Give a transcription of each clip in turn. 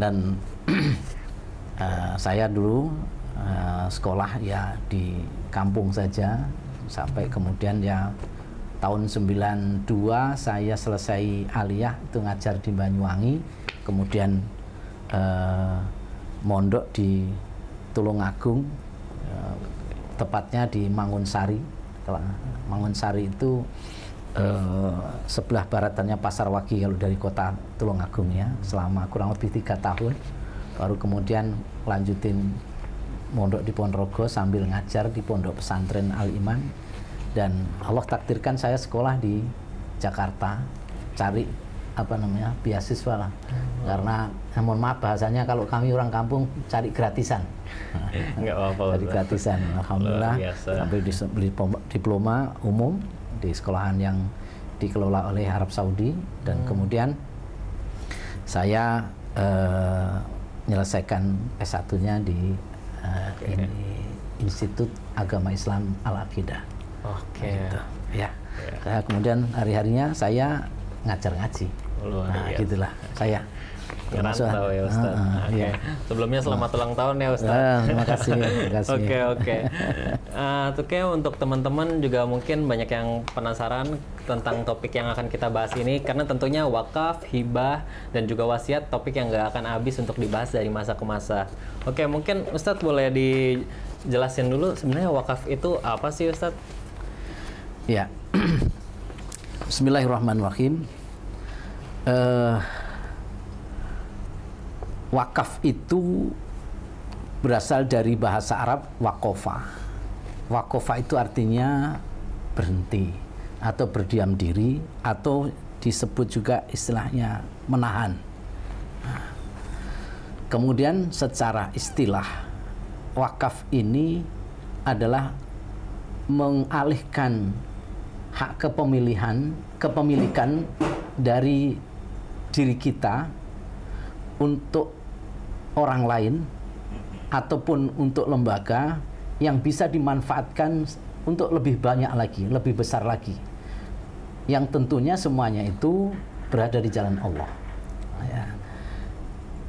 dan uh, saya dulu uh, sekolah ya di kampung saja sampai kemudian ya tahun 92 saya selesai aliyah itu ngajar di Banyuwangi kemudian uh, mondok di Tulungagung uh, tepatnya di Mangunsari Mangunsari itu Eh, sebelah baratannya Pasar Wagi kalau dari kota Tulungagung ya selama kurang lebih tiga tahun baru kemudian lanjutin mondok di Ponorogo sambil ngajar di pondok pesantren Al Iman dan Allah takdirkan saya sekolah di Jakarta cari apa namanya beasiswa lah karena eh, mohon maaf bahasanya kalau kami orang kampung cari gratisan nggak apa-apa cari gratisan alhamdulillah sampai diploma umum di sekolahan yang dikelola oleh Arab Saudi dan hmm. kemudian saya uh, menyelesaikan S1-nya di uh, eh, okay. ini, Institut Agama Islam Al Aqidah. Oke. Okay. Nah, gitu. Ya. Yeah. Nah, kemudian hari-harinya saya ngajar ngaji. nah, gitulah saya. Kerantau ya Ustaz. Uh, ah, ah, okay. Iya. yeah. Sebelumnya selamat ulang tahun ya Ustaz. Uh, ah, terima kasih. Oke oke. Oke untuk teman-teman juga mungkin banyak yang penasaran tentang topik yang akan kita bahas ini karena tentunya wakaf, hibah dan juga wasiat topik yang nggak akan habis untuk dibahas dari masa ke masa. Oke okay, mungkin Ustadz boleh dijelasin dulu sebenarnya wakaf itu apa sih Ustadz? Ya. Bismillahirrahmanirrahim. Uh, wakaf itu berasal dari bahasa Arab wakofa. Wakofa itu artinya berhenti atau berdiam diri atau disebut juga istilahnya menahan. Nah, kemudian secara istilah wakaf ini adalah mengalihkan hak kepemilihan, kepemilikan dari diri kita untuk orang lain ataupun untuk lembaga yang bisa dimanfaatkan untuk lebih banyak lagi, lebih besar lagi. Yang tentunya semuanya itu berada di jalan Allah. Ya.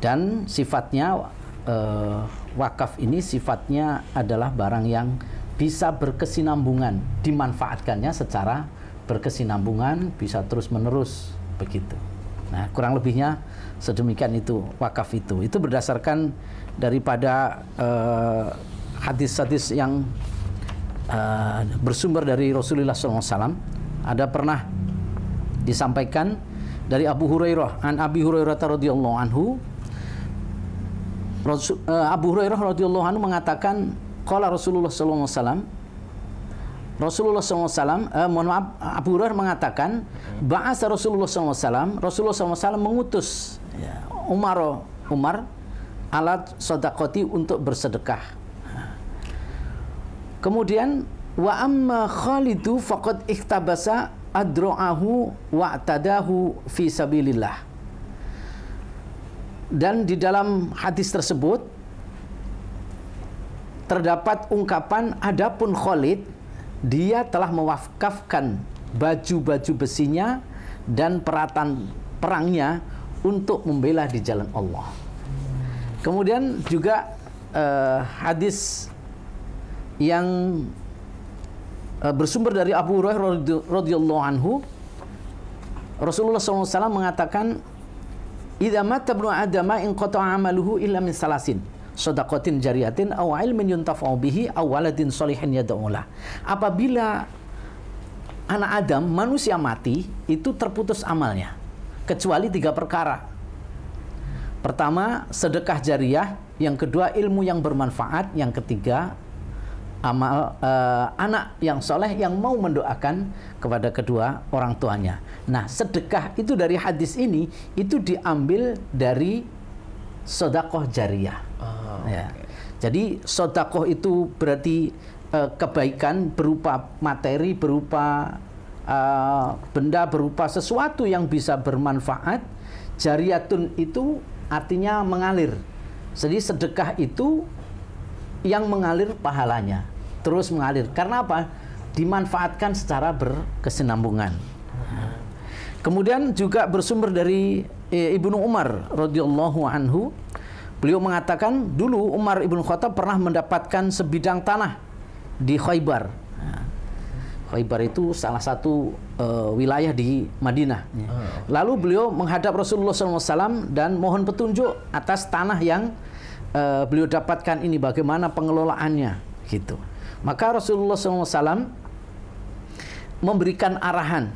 Dan sifatnya eh, wakaf ini sifatnya adalah barang yang bisa berkesinambungan, dimanfaatkannya secara berkesinambungan, bisa terus menerus begitu. Nah, kurang lebihnya sedemikian itu wakaf itu. Itu berdasarkan daripada eh, hadis-hadis yang uh, bersumber dari Rasulullah SAW. Ada pernah disampaikan dari Abu Hurairah an Abi Hurairah radhiyallahu anhu Rasul, uh, Abu Hurairah radhiyallahu anhu mengatakan kala Rasulullah SAW Rasulullah SAW, eh, mohon maaf, Abu Hurairah mengatakan, bahasa Rasulullah SAW, Rasulullah SAW mengutus Ya. Umar, oh, Umar alat sodakoti untuk bersedekah. Kemudian wa amma Khalidu fakat ikhtabasa adro'ahu wa tadahu fi sabilillah. Dan di dalam hadis tersebut terdapat ungkapan adapun Khalid dia telah mewakafkan baju-baju besinya dan peratan perangnya untuk membela di jalan Allah. Kemudian juga uh, hadis yang uh, bersumber dari Abu Hurairah radhiyallahu anhu Rasulullah SAW mengatakan Idza mata ibnu adama in qata'a amaluhu illa min salasin shadaqatin jariyatin aw ilmin yuntafa'u bihi aw waladin shalihin yad'ulah. Apabila anak Adam manusia mati itu terputus amalnya kecuali tiga perkara. Pertama, sedekah jariah, yang kedua ilmu yang bermanfaat, yang ketiga amal uh, anak yang soleh yang mau mendoakan kepada kedua orang tuanya. Nah, sedekah itu dari hadis ini itu diambil dari sodakoh jariah. Oh, ah, ya. okay. Jadi sodakoh itu berarti uh, kebaikan berupa materi, berupa Eh, benda berupa sesuatu yang bisa bermanfaat, jariatun itu artinya mengalir. Jadi sedekah itu yang mengalir pahalanya, terus mengalir. Karena apa? Dimanfaatkan secara berkesinambungan. Kemudian juga bersumber dari eh, Ibnu Umar radhiyallahu anhu. Beliau mengatakan dulu Umar Ibnu Khattab pernah mendapatkan sebidang tanah di Khaybar Khaybar itu salah satu uh, wilayah di Madinah. Ya. Ah. Lalu beliau menghadap Rasulullah SAW dan mohon petunjuk atas tanah yang uh, beliau dapatkan ini, bagaimana pengelolaannya, gitu. Maka Rasulullah SAW memberikan arahan,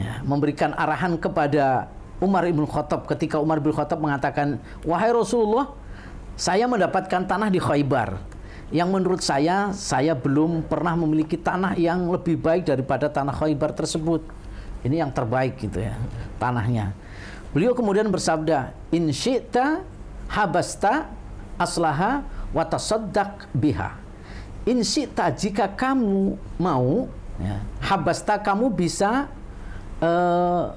ya, memberikan arahan kepada Umar ibn Khattab ketika Umar ibn Khattab mengatakan, wahai Rasulullah, saya mendapatkan tanah di Khaybar yang menurut saya saya belum pernah memiliki tanah yang lebih baik daripada tanah Khaybar tersebut. Ini yang terbaik gitu ya tanahnya. Beliau kemudian bersabda, "In syi'ta habasta aslaha wa tasaddaq biha." In syi'ta jika kamu mau ya, habasta kamu bisa uh,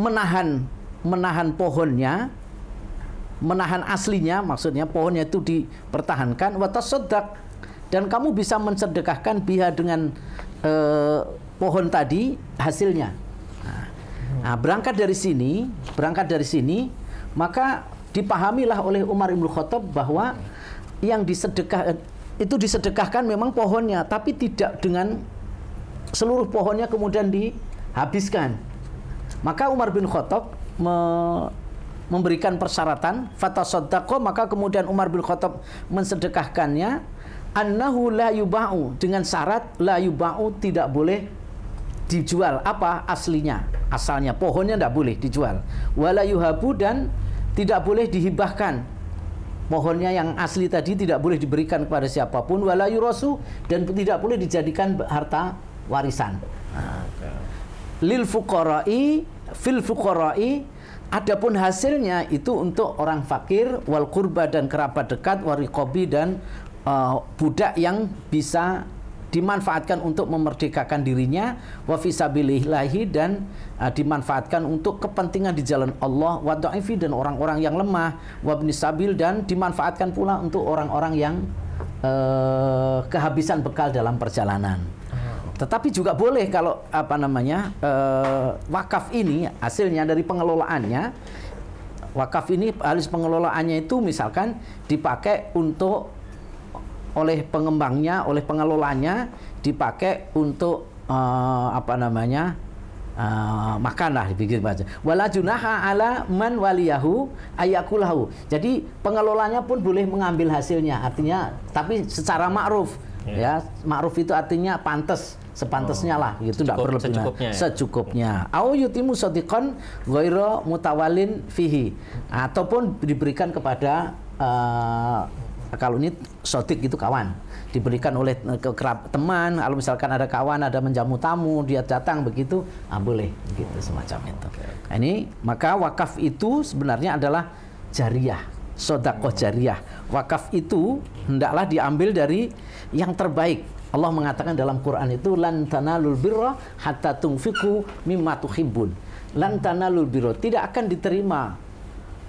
menahan menahan pohonnya menahan aslinya maksudnya pohonnya itu dipertahankan watasodak dan kamu bisa mensedekahkan biha dengan eh, pohon tadi hasilnya nah, nah berangkat dari sini berangkat dari sini maka dipahamilah oleh Umar Ibn Khattab bahwa yang disedekah eh, itu disedekahkan memang pohonnya tapi tidak dengan seluruh pohonnya kemudian dihabiskan maka Umar bin Khattab me memberikan persyaratan fatasaddaqo maka kemudian Umar bin Khattab mensedekahkannya annahu la yuba'u dengan syarat la yuba'u tidak boleh dijual apa aslinya asalnya pohonnya tidak boleh dijual wala yuhabu dan tidak boleh dihibahkan pohonnya yang asli tadi tidak boleh diberikan kepada siapapun wala yurasu dan tidak boleh dijadikan harta warisan ah, lil fuqara'i fil fuqara'i Adapun hasilnya itu untuk orang fakir, wal kurba dan kerabat dekat, warikobi dan uh, budak yang bisa dimanfaatkan untuk memerdekakan dirinya, wafisabilillahi dan uh, dimanfaatkan untuk kepentingan di jalan Allah, wadoifi dan orang-orang yang lemah, wabnisabil dan dimanfaatkan pula untuk orang-orang yang uh, kehabisan bekal dalam perjalanan. Tetapi juga boleh kalau apa namanya eh, wakaf ini hasilnya dari pengelolaannya wakaf ini harus pengelolaannya itu misalkan dipakai untuk oleh pengembangnya, oleh pengelolanya dipakai untuk uh, apa namanya uh, eh, makanlah dipikir baca. Wala junaha ala man waliyahu ayakulahu. Jadi pengelolanya pun boleh mengambil hasilnya. Artinya tapi secara ma'ruf ya. ya. Ma'ruf itu artinya pantas sepantasnya oh. lah gitu tidak perlu secukupnya, ya? secukupnya. au yutimu sotikon goiro mutawalin fihi ataupun diberikan kepada uh, kalau ini sotik itu kawan diberikan oleh eh, ke kerap teman kalau misalkan ada kawan ada menjamu tamu dia datang begitu ah boleh gitu semacam itu okay, okay. Nah, ini maka wakaf itu sebenarnya adalah jariah sodakoh jariah wakaf itu hendaklah diambil dari yang terbaik Allah mengatakan dalam Quran itu lantana tanalul birra hatta tungfiku mimma tuhibbun. lantana birra tidak akan diterima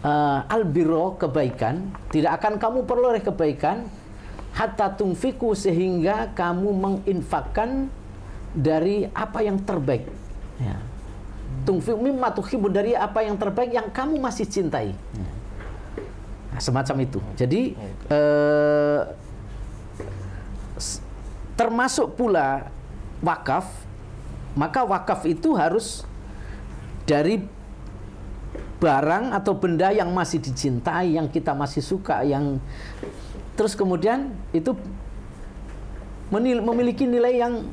uh, al birra kebaikan, tidak akan kamu peroleh kebaikan hatta tungfiku sehingga kamu menginfakkan dari apa yang terbaik. Ya. Tungfiku mimma tuhibbun dari apa yang terbaik yang kamu masih cintai. Nah, semacam itu. Jadi uh, termasuk pula wakaf, maka wakaf itu harus dari barang atau benda yang masih dicintai, yang kita masih suka, yang terus kemudian itu menil, memiliki nilai yang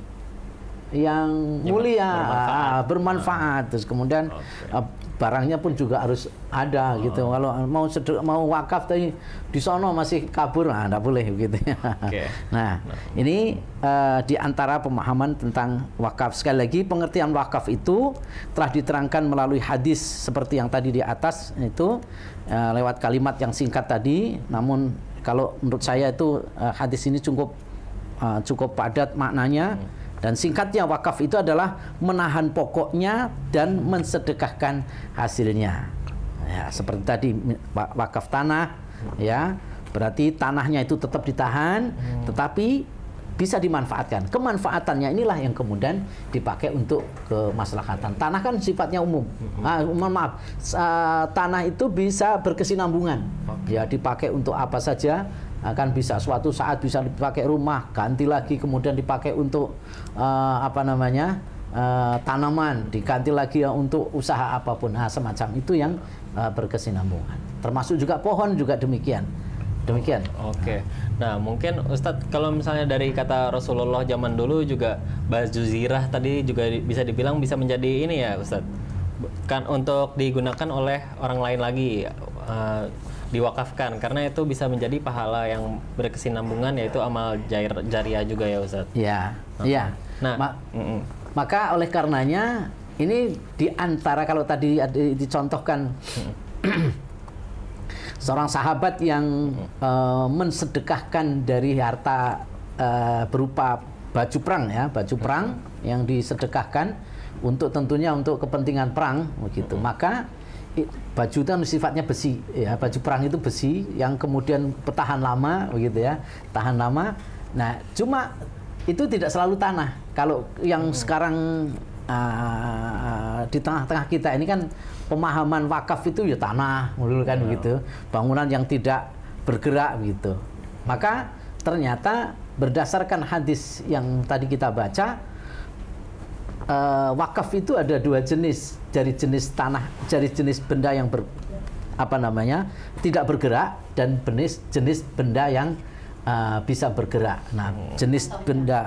yang mulia, bermanfaat, bermanfaat. terus kemudian okay. Eh, barangnya pun juga harus ada gitu. oh. gitu. Kalau mau sedek, mau wakaf tapi di sono masih kabur, nah enggak boleh gitu. Okay. nah, nah, ini uh, di antara pemahaman tentang wakaf. Sekali lagi pengertian wakaf itu telah diterangkan melalui hadis seperti yang tadi di atas itu uh, lewat kalimat yang singkat tadi. Namun kalau menurut saya itu uh, hadis ini cukup uh, cukup padat maknanya. Hmm dan singkatnya wakaf itu adalah menahan pokoknya dan mensedekahkan hasilnya. Ya, seperti tadi wakaf tanah, ya berarti tanahnya itu tetap ditahan, hmm. tetapi bisa dimanfaatkan. Kemanfaatannya inilah yang kemudian dipakai untuk kemaslahatan. Tanah kan sifatnya umum. Hmm. Ah, maaf, tanah itu bisa berkesinambungan. Ya dipakai untuk apa saja akan bisa suatu saat bisa dipakai rumah ganti lagi kemudian dipakai untuk uh, apa namanya uh, tanaman diganti lagi ya untuk usaha apapun nah, semacam itu yang uh, berkesinambungan termasuk juga pohon juga demikian demikian. Oke. Nah, mungkin Ustadz kalau misalnya dari kata Rasulullah zaman dulu juga baju zirah tadi juga bisa dibilang bisa menjadi ini ya Ustadz. Kan untuk digunakan oleh orang lain lagi. Uh, diwakafkan karena itu bisa menjadi pahala yang berkesinambungan yaitu amal jair, jariah juga ya Ustaz. Iya. Iya. Nah, Ma mm -mm. maka oleh karenanya ini diantara kalau tadi dicontohkan seorang sahabat yang uh, mensedekahkan dari harta uh, berupa baju perang ya, baju perang yang disedekahkan untuk tentunya untuk kepentingan perang begitu. Maka baju itu kan sifatnya besi ya baju perang itu besi yang kemudian bertahan lama begitu ya tahan lama nah cuma itu tidak selalu tanah kalau yang hmm. sekarang uh, di tengah-tengah kita ini kan pemahaman wakaf itu ya tanah mulu kan hmm. gitu bangunan yang tidak bergerak gitu maka ternyata berdasarkan hadis yang tadi kita baca uh, wakaf itu ada dua jenis dari jenis tanah dari jenis benda yang ber, apa namanya tidak bergerak dan jenis jenis benda yang uh, bisa bergerak. Nah hmm. jenis Contohnya. benda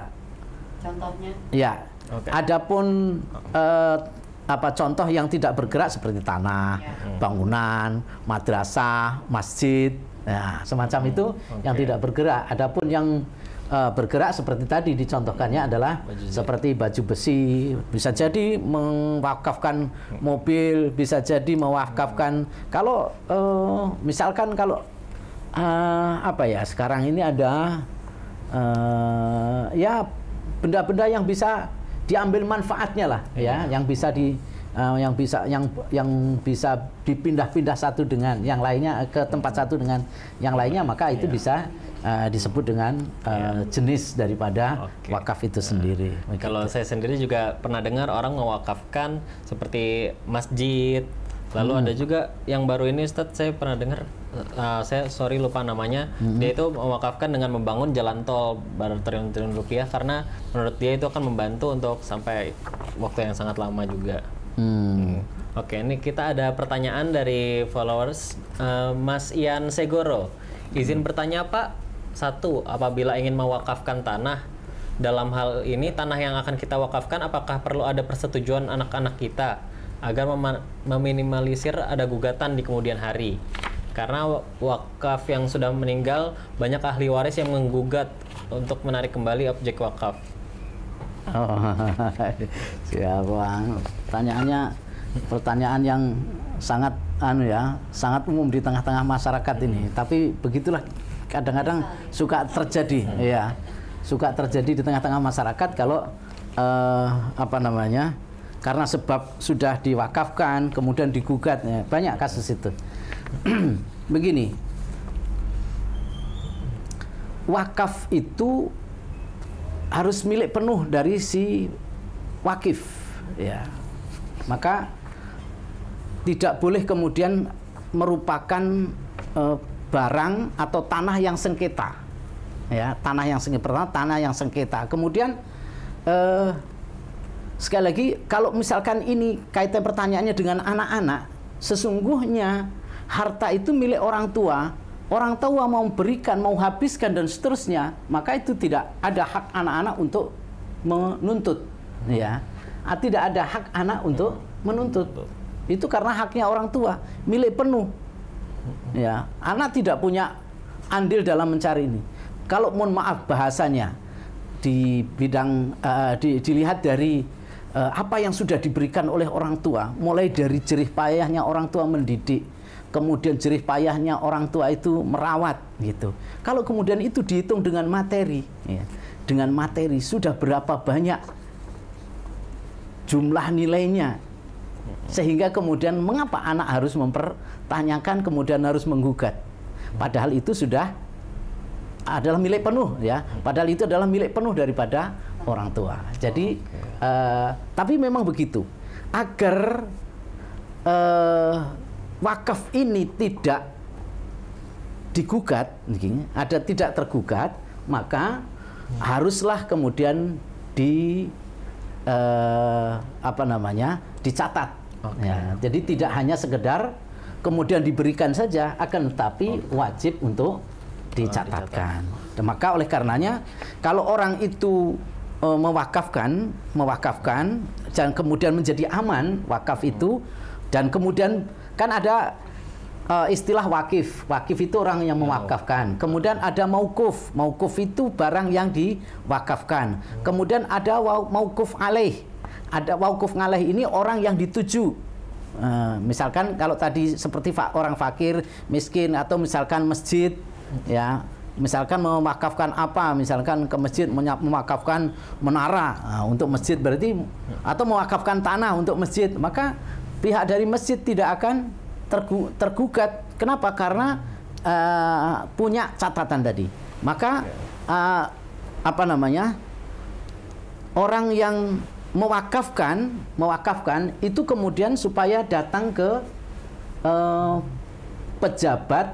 Contohnya? Ya. Okay. Adapun uh, apa contoh yang tidak bergerak seperti tanah, ya. Hmm. bangunan, madrasah, masjid, nah semacam itu okay. Hmm. yang tidak bergerak. Adapun yang uh, bergerak seperti tadi dicontohkannya adalah baju seperti baju besi, bisa jadi mewakafkan mobil, bisa jadi mewakafkan hmm. kalau uh, misalkan kalau uh, apa ya sekarang ini ada uh, ya benda-benda yang bisa diambil manfaatnya lah ya, ya yang bisa di uh, yang bisa yang yang bisa dipindah-pindah satu dengan yang lainnya ke tempat satu dengan yang lainnya maka itu ya. bisa Eh, disebut dengan uh, eh, yeah. jenis daripada okay. wakaf itu eh, sendiri. Uh, kalau saya sendiri juga pernah dengar orang mewakafkan seperti masjid. Lalu hmm. ada juga yang baru ini Ustadz saya pernah dengar uh, saya sorry lupa namanya hmm. dia itu mewakafkan dengan membangun jalan tol triliun triliun rupiah karena menurut dia itu akan membantu untuk sampai waktu yang sangat lama juga. Hmm. hmm. Oke, ini kita ada pertanyaan dari followers uh, Mas Ian Segoro. Izin hmm. bertanya Pak, satu, apabila ingin mewakafkan tanah, dalam hal ini tanah yang akan kita wakafkan apakah perlu ada persetujuan anak-anak kita agar mem meminimalisir ada gugatan di kemudian hari. Karena wakaf yang sudah meninggal banyak ahli waris yang menggugat untuk menarik kembali objek wakaf. Oh, Pertanyaannya pertanyaan yang sangat anu ya, sangat umum di tengah-tengah masyarakat ini. Tapi begitulah kadang-kadang suka terjadi ya suka terjadi di tengah-tengah masyarakat kalau uh, apa namanya karena sebab sudah diwakafkan kemudian digugat ya. banyak kasus itu begini wakaf itu harus milik penuh dari si wakif ya maka tidak boleh kemudian merupakan uh, barang atau tanah yang sengketa. Ya, tanah yang sengketa tanah yang sengketa. Kemudian eh, sekali lagi kalau misalkan ini kaitan pertanyaannya dengan anak-anak, sesungguhnya harta itu milik orang tua. Orang tua mau berikan mau habiskan dan seterusnya, maka itu tidak ada hak anak-anak untuk menuntut, ya. Ah, tidak ada hak anak untuk menuntut. Itu karena haknya orang tua, milik penuh. Ya, anak tidak punya andil dalam mencari ini. Kalau mohon maaf bahasanya di bidang uh, di, dilihat dari uh, apa yang sudah diberikan oleh orang tua, mulai dari jerih payahnya orang tua mendidik, kemudian jerih payahnya orang tua itu merawat gitu. Kalau kemudian itu dihitung dengan materi, ya, dengan materi sudah berapa banyak jumlah nilainya sehingga kemudian mengapa anak harus mempertanyakan kemudian harus menggugat? Padahal itu sudah adalah milik penuh ya. Padahal itu adalah milik penuh daripada orang tua. Jadi okay. uh, eh, tapi memang begitu. Agar uh, wakaf ini tidak digugat, ada tidak tergugat, maka haruslah kemudian di uh, apa namanya dicatat Okay. Ya, jadi tidak hanya sekedar kemudian diberikan saja, akan tetapi okay. wajib untuk oh, dicatatkan. Oh, Maka oleh karenanya kalau orang itu e, mewakafkan, mewakafkan dan kemudian menjadi aman wakaf itu dan kemudian kan ada uh, istilah wakif. Wakif itu orang yang oh. mewakafkan. Kemudian ada maukuf. Maukuf itu barang yang diwakafkan. Oh. Kemudian ada maukuf alaih ada wakuf ngalah ini orang yang dituju Uh, misalkan kalau tadi seperti fa orang fakir, miskin atau misalkan masjid, ya misalkan memakafkan apa, misalkan ke masjid memakafkan menara uh, untuk masjid berarti atau memakafkan tanah untuk masjid, maka pihak dari masjid tidak akan tergu tergugat. Kenapa? Karena uh, punya catatan tadi. Maka uh, apa namanya orang yang mewakafkan, mewakafkan itu kemudian supaya datang ke eh, pejabat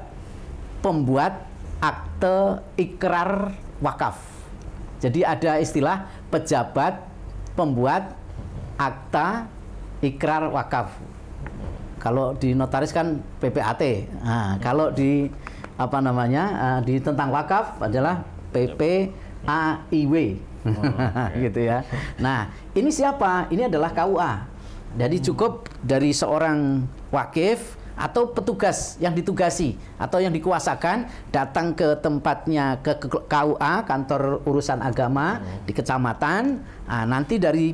pembuat akte ikrar wakaf. Jadi ada istilah pejabat pembuat akta ikrar wakaf. Kalau di notaris kan PPAT. Nah, kalau di apa namanya eh, di tentang wakaf adalah PPAIW Oh, gitu ya. Nah, ini siapa? Ini adalah KUA. Jadi hmm. cukup dari seorang wakif atau petugas yang ditugasi atau yang dikuasakan datang ke tempatnya ke KUA kantor urusan agama oh. di kecamatan nah, nanti dari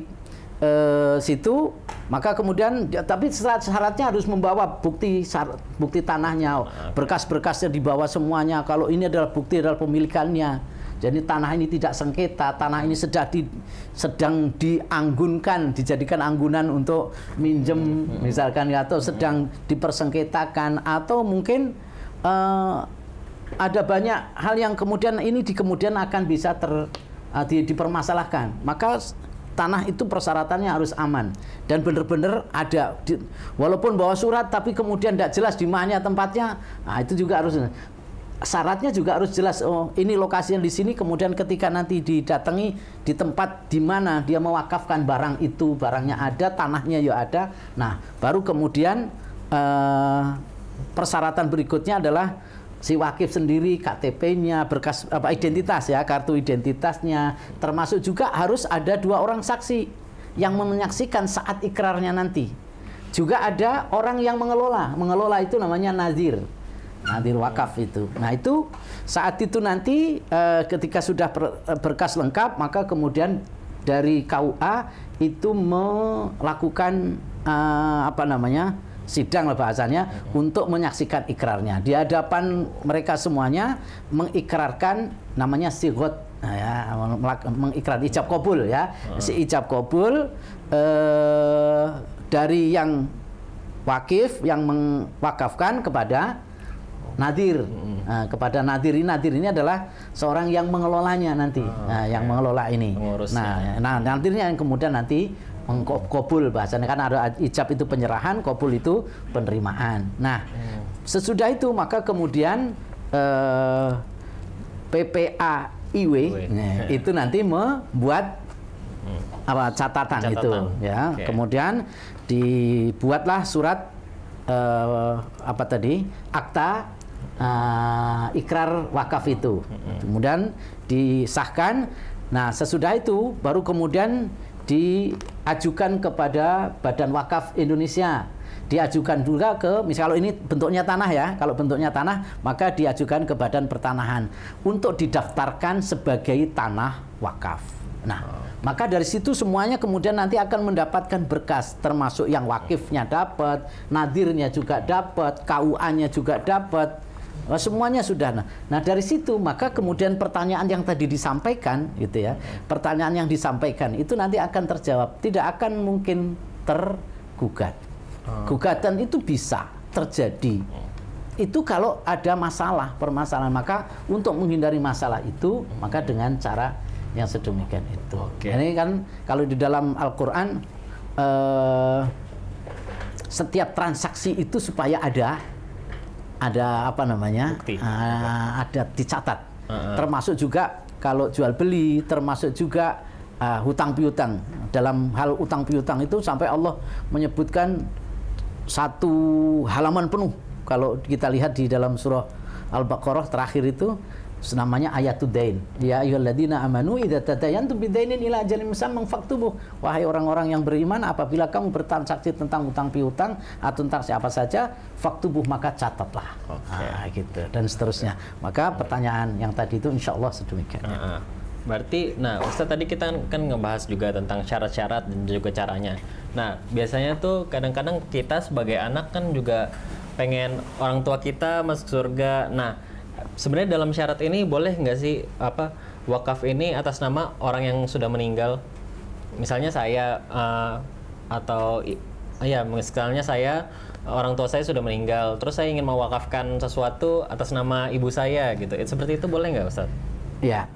eh, situ maka kemudian ya, tapi syarat syaratnya harus membawa bukti bukti tanahnya ah, berkas-berkasnya dibawa semuanya kalau ini adalah bukti adalah pemilikannya jadi tanah ini tidak sengketa, tanah ini sedang di, sedang dianggunkan, dijadikan anggunan untuk minjem hmm. misalkan atau sedang dipersengketakan atau mungkin uh, ada banyak hal yang kemudian ini di kemudian akan bisa ter uh, di, dipermasalahkan. Maka tanah itu persyaratannya harus aman dan benar-benar ada di, walaupun bawa surat tapi kemudian tidak jelas di mana tempatnya nah itu juga harus syaratnya juga harus jelas oh ini lokasinya di sini kemudian ketika nanti didatangi di tempat di mana dia mewakafkan barang itu barangnya ada tanahnya ya ada nah baru kemudian eh, persyaratan berikutnya adalah si wakif sendiri KTP-nya berkas apa identitas ya kartu identitasnya termasuk juga harus ada dua orang saksi yang menyaksikan saat ikrarnya nanti juga ada orang yang mengelola mengelola itu namanya nazir hadir wakaf itu. Nah itu saat itu nanti e, ketika sudah ber, eh, berkas lengkap maka kemudian dari KUA itu melakukan e, apa namanya sidang lah bahasanya hmm. untuk menyaksikan ikrarnya di hadapan mereka semuanya mengikrarkan namanya sigot nah ya mengikrar ijab kabul ya ah. si ijab kabul dari yang wakif yang mewakafkan kepada nadir hmm. nah, kepada nadir ini nadir ini adalah seorang yang mengelolanya nanti oh, nah, okay. yang mengelola ini Mengurusnya. nah ya. nah nadirnya yang kemudian nanti mengkobul bahasanya kan ada ijab itu penyerahan kobul itu penerimaan nah hmm. sesudah itu maka kemudian eh, PPA IW nah, ya, itu nanti membuat hmm. apa catatan, catatan itu ya okay. kemudian dibuatlah surat uh, apa tadi akta uh, ikrar wakaf itu. Kemudian disahkan. Nah, sesudah itu baru kemudian diajukan kepada Badan Wakaf Indonesia. Diajukan juga ke misalnya kalau ini bentuknya tanah ya, kalau bentuknya tanah maka diajukan ke Badan Pertanahan untuk didaftarkan sebagai tanah wakaf. Nah, oh. maka dari situ semuanya kemudian nanti akan mendapatkan berkas termasuk yang wakifnya dapat, nadirnya juga dapat, KUA-nya juga dapat. Oh, semuanya sudah nah nah dari situ maka kemudian pertanyaan yang tadi disampaikan gitu ya pertanyaan yang disampaikan itu nanti akan terjawab tidak akan mungkin tergugat ah. gugatan itu bisa terjadi itu kalau ada masalah permasalahan maka untuk menghindari masalah itu maka dengan cara yang sedemikian itu Oke ini kan kalau di dalam Al-Quran eh, setiap transaksi itu supaya ada ada apa namanya? Bukti. Uh, ada dicatat. Uh, uh. Termasuk juga kalau jual beli, termasuk juga uh, hutang piutang. Dalam hal utang piutang itu sampai Allah menyebutkan satu halaman penuh kalau kita lihat di dalam surah Al-Baqarah terakhir itu namanya ayatul dain. Ya ayyuhalladzina amanu idza tadayantum bidainin ila ajalin musamman faktubuh. Wahai orang-orang yang beriman apabila kamu bertransaksi tentang utang piutang atau tentang siapa saja, faktubuh maka catatlah. Okay. Ah, gitu dan seterusnya. Maka pertanyaan yang tadi itu insyaallah sedemikian. Berarti, nah Ustaz tadi kita kan, kan ngebahas juga tentang syarat-syarat dan juga caranya. Nah, biasanya tuh kadang-kadang kita sebagai anak kan juga pengen orang tua kita masuk surga. Nah, sebenarnya dalam syarat ini boleh nggak sih apa wakaf ini atas nama orang yang sudah meninggal? Misalnya saya uh, atau ya misalnya saya orang tua saya sudah meninggal, terus saya ingin mewakafkan sesuatu atas nama ibu saya gitu. Seperti itu boleh nggak ustadz? Ya.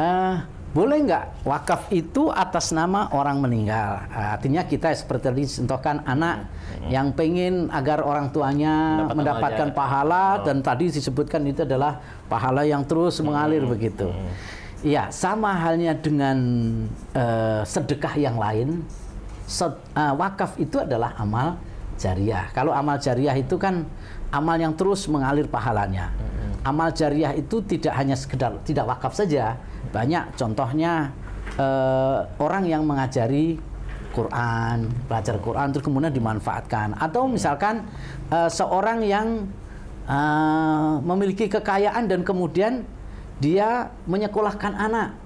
Uh, boleh nggak wakaf itu atas nama orang meninggal? Artinya kita seperti tadi contohkan anak hmm. yang pengen agar orang tuanya Dapat mendapatkan aja. pahala oh. dan tadi disebutkan itu adalah pahala yang terus hmm. mengalir begitu. Iya, hmm. Ya, sama halnya dengan uh, sedekah yang lain. Sed, uh, wakaf itu adalah amal jariah. Kalau amal jariah itu kan amal yang terus mengalir pahalanya. Hmm. Amal jariah itu tidak hanya sekedar tidak wakaf saja, banyak contohnya eh, orang yang mengajari Quran, belajar Quran terus kemudian dimanfaatkan atau misalkan eh, seorang yang eh, memiliki kekayaan dan kemudian dia menyekolahkan anak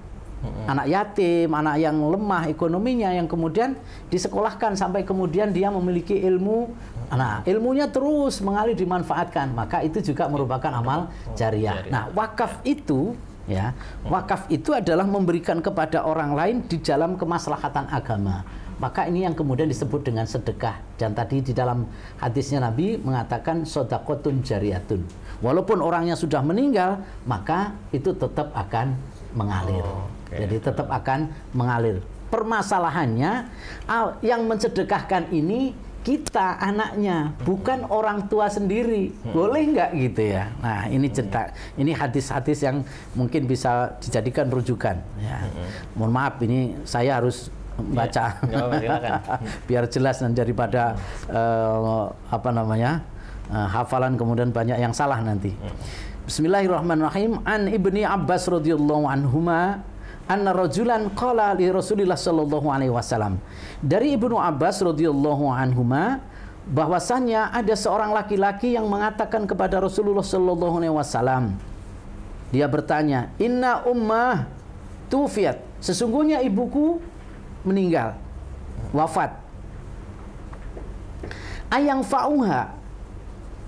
anak yatim, anak yang lemah ekonominya yang kemudian disekolahkan sampai kemudian dia memiliki ilmu. Nah, ilmunya terus mengalir dimanfaatkan, maka itu juga merupakan amal oh, jariah. Nah, wakaf itu ya wakaf itu adalah memberikan kepada orang lain di dalam kemaslahatan agama maka ini yang kemudian disebut dengan sedekah dan tadi di dalam hadisnya Nabi mengatakan sodakotun jariatun walaupun orangnya sudah meninggal maka itu tetap akan mengalir oh, okay. jadi tetap akan mengalir permasalahannya yang mencedekahkan ini kita anaknya bukan orang tua sendiri hmm. boleh nggak gitu ya nah ini cerita ini hadis-hadis yang mungkin bisa dijadikan rujukan ya hmm. mohon maaf ini saya harus iya. baca ya, biar jelas dan daripada uh, apa namanya uh, hafalan kemudian banyak yang salah nanti hmm. Bismillahirrahmanirrahim an ibni Abbas radhiyallahu anhuma anna rajulan qala li Rasulillah sallallahu alaihi wasallam. Dari Ibnu Abbas radhiyallahu anhuma bahwasanya ada seorang laki-laki yang mengatakan kepada Rasulullah sallallahu alaihi wasallam. Dia bertanya, "Inna ummah tufiat." Sesungguhnya ibuku meninggal, wafat. Ayang fa'uha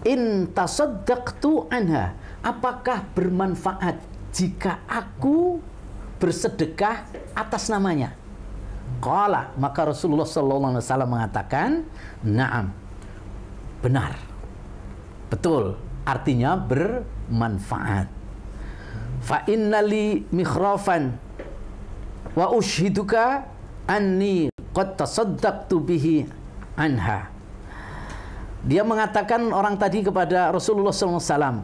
in tasaddaqtu anha. Apakah bermanfaat jika aku bersedekah atas namanya. Kala maka Rasulullah sallallahu alaihi wasallam mengatakan, "Na'am." Benar. Betul. Artinya bermanfaat. Fa innali mikrofan wa ushiduka anni qad tasaddaqtu bihi anha. Dia mengatakan orang tadi kepada Rasulullah SAW,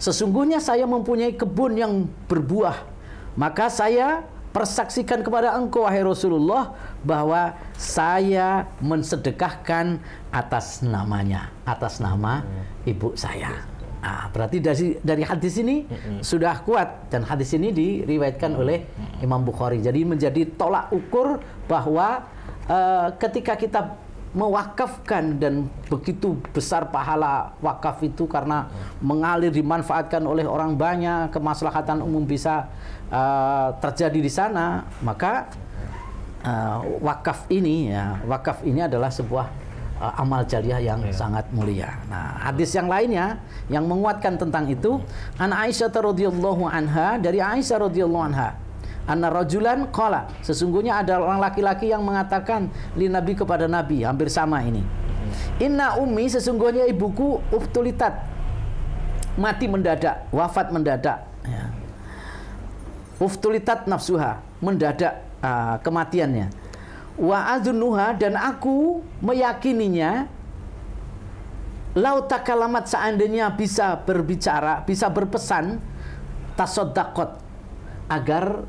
sesungguhnya saya mempunyai kebun yang berbuah maka saya persaksikan kepada engkau wahai Rasulullah bahwa saya mensedekahkan atas namanya, atas nama hmm. ibu saya. Nah, berarti dari dari hadis ini hmm. sudah kuat dan hadis ini diriwayatkan hmm. oleh Imam Bukhari. Jadi menjadi tolak ukur bahwa uh, ketika kita mewakafkan dan begitu besar pahala wakaf itu karena mengalir dimanfaatkan oleh orang banyak, kemaslahatan umum bisa Eh, terjadi di sana, maka uh, wakaf ini ya, wakaf ini adalah sebuah uh, amal jariah yang yeah. sangat mulia. Nah, hadis yang lainnya yang menguatkan tentang itu, an Aisyah radhiyallahu anha dari Aisyah radhiyallahu anha. Anna rajulan qala, sesungguhnya ada orang laki-laki yang mengatakan li nabi kepada nabi, hampir sama ini. Inna umi sesungguhnya ibuku uftulitat mati mendadak, wafat mendadak. Ya uftulitat nafsuha, mendadak uh, kematiannya. Wa azunuha dan aku meyakininya lau takalamat seandainya bisa berbicara, bisa berpesan tasodakot agar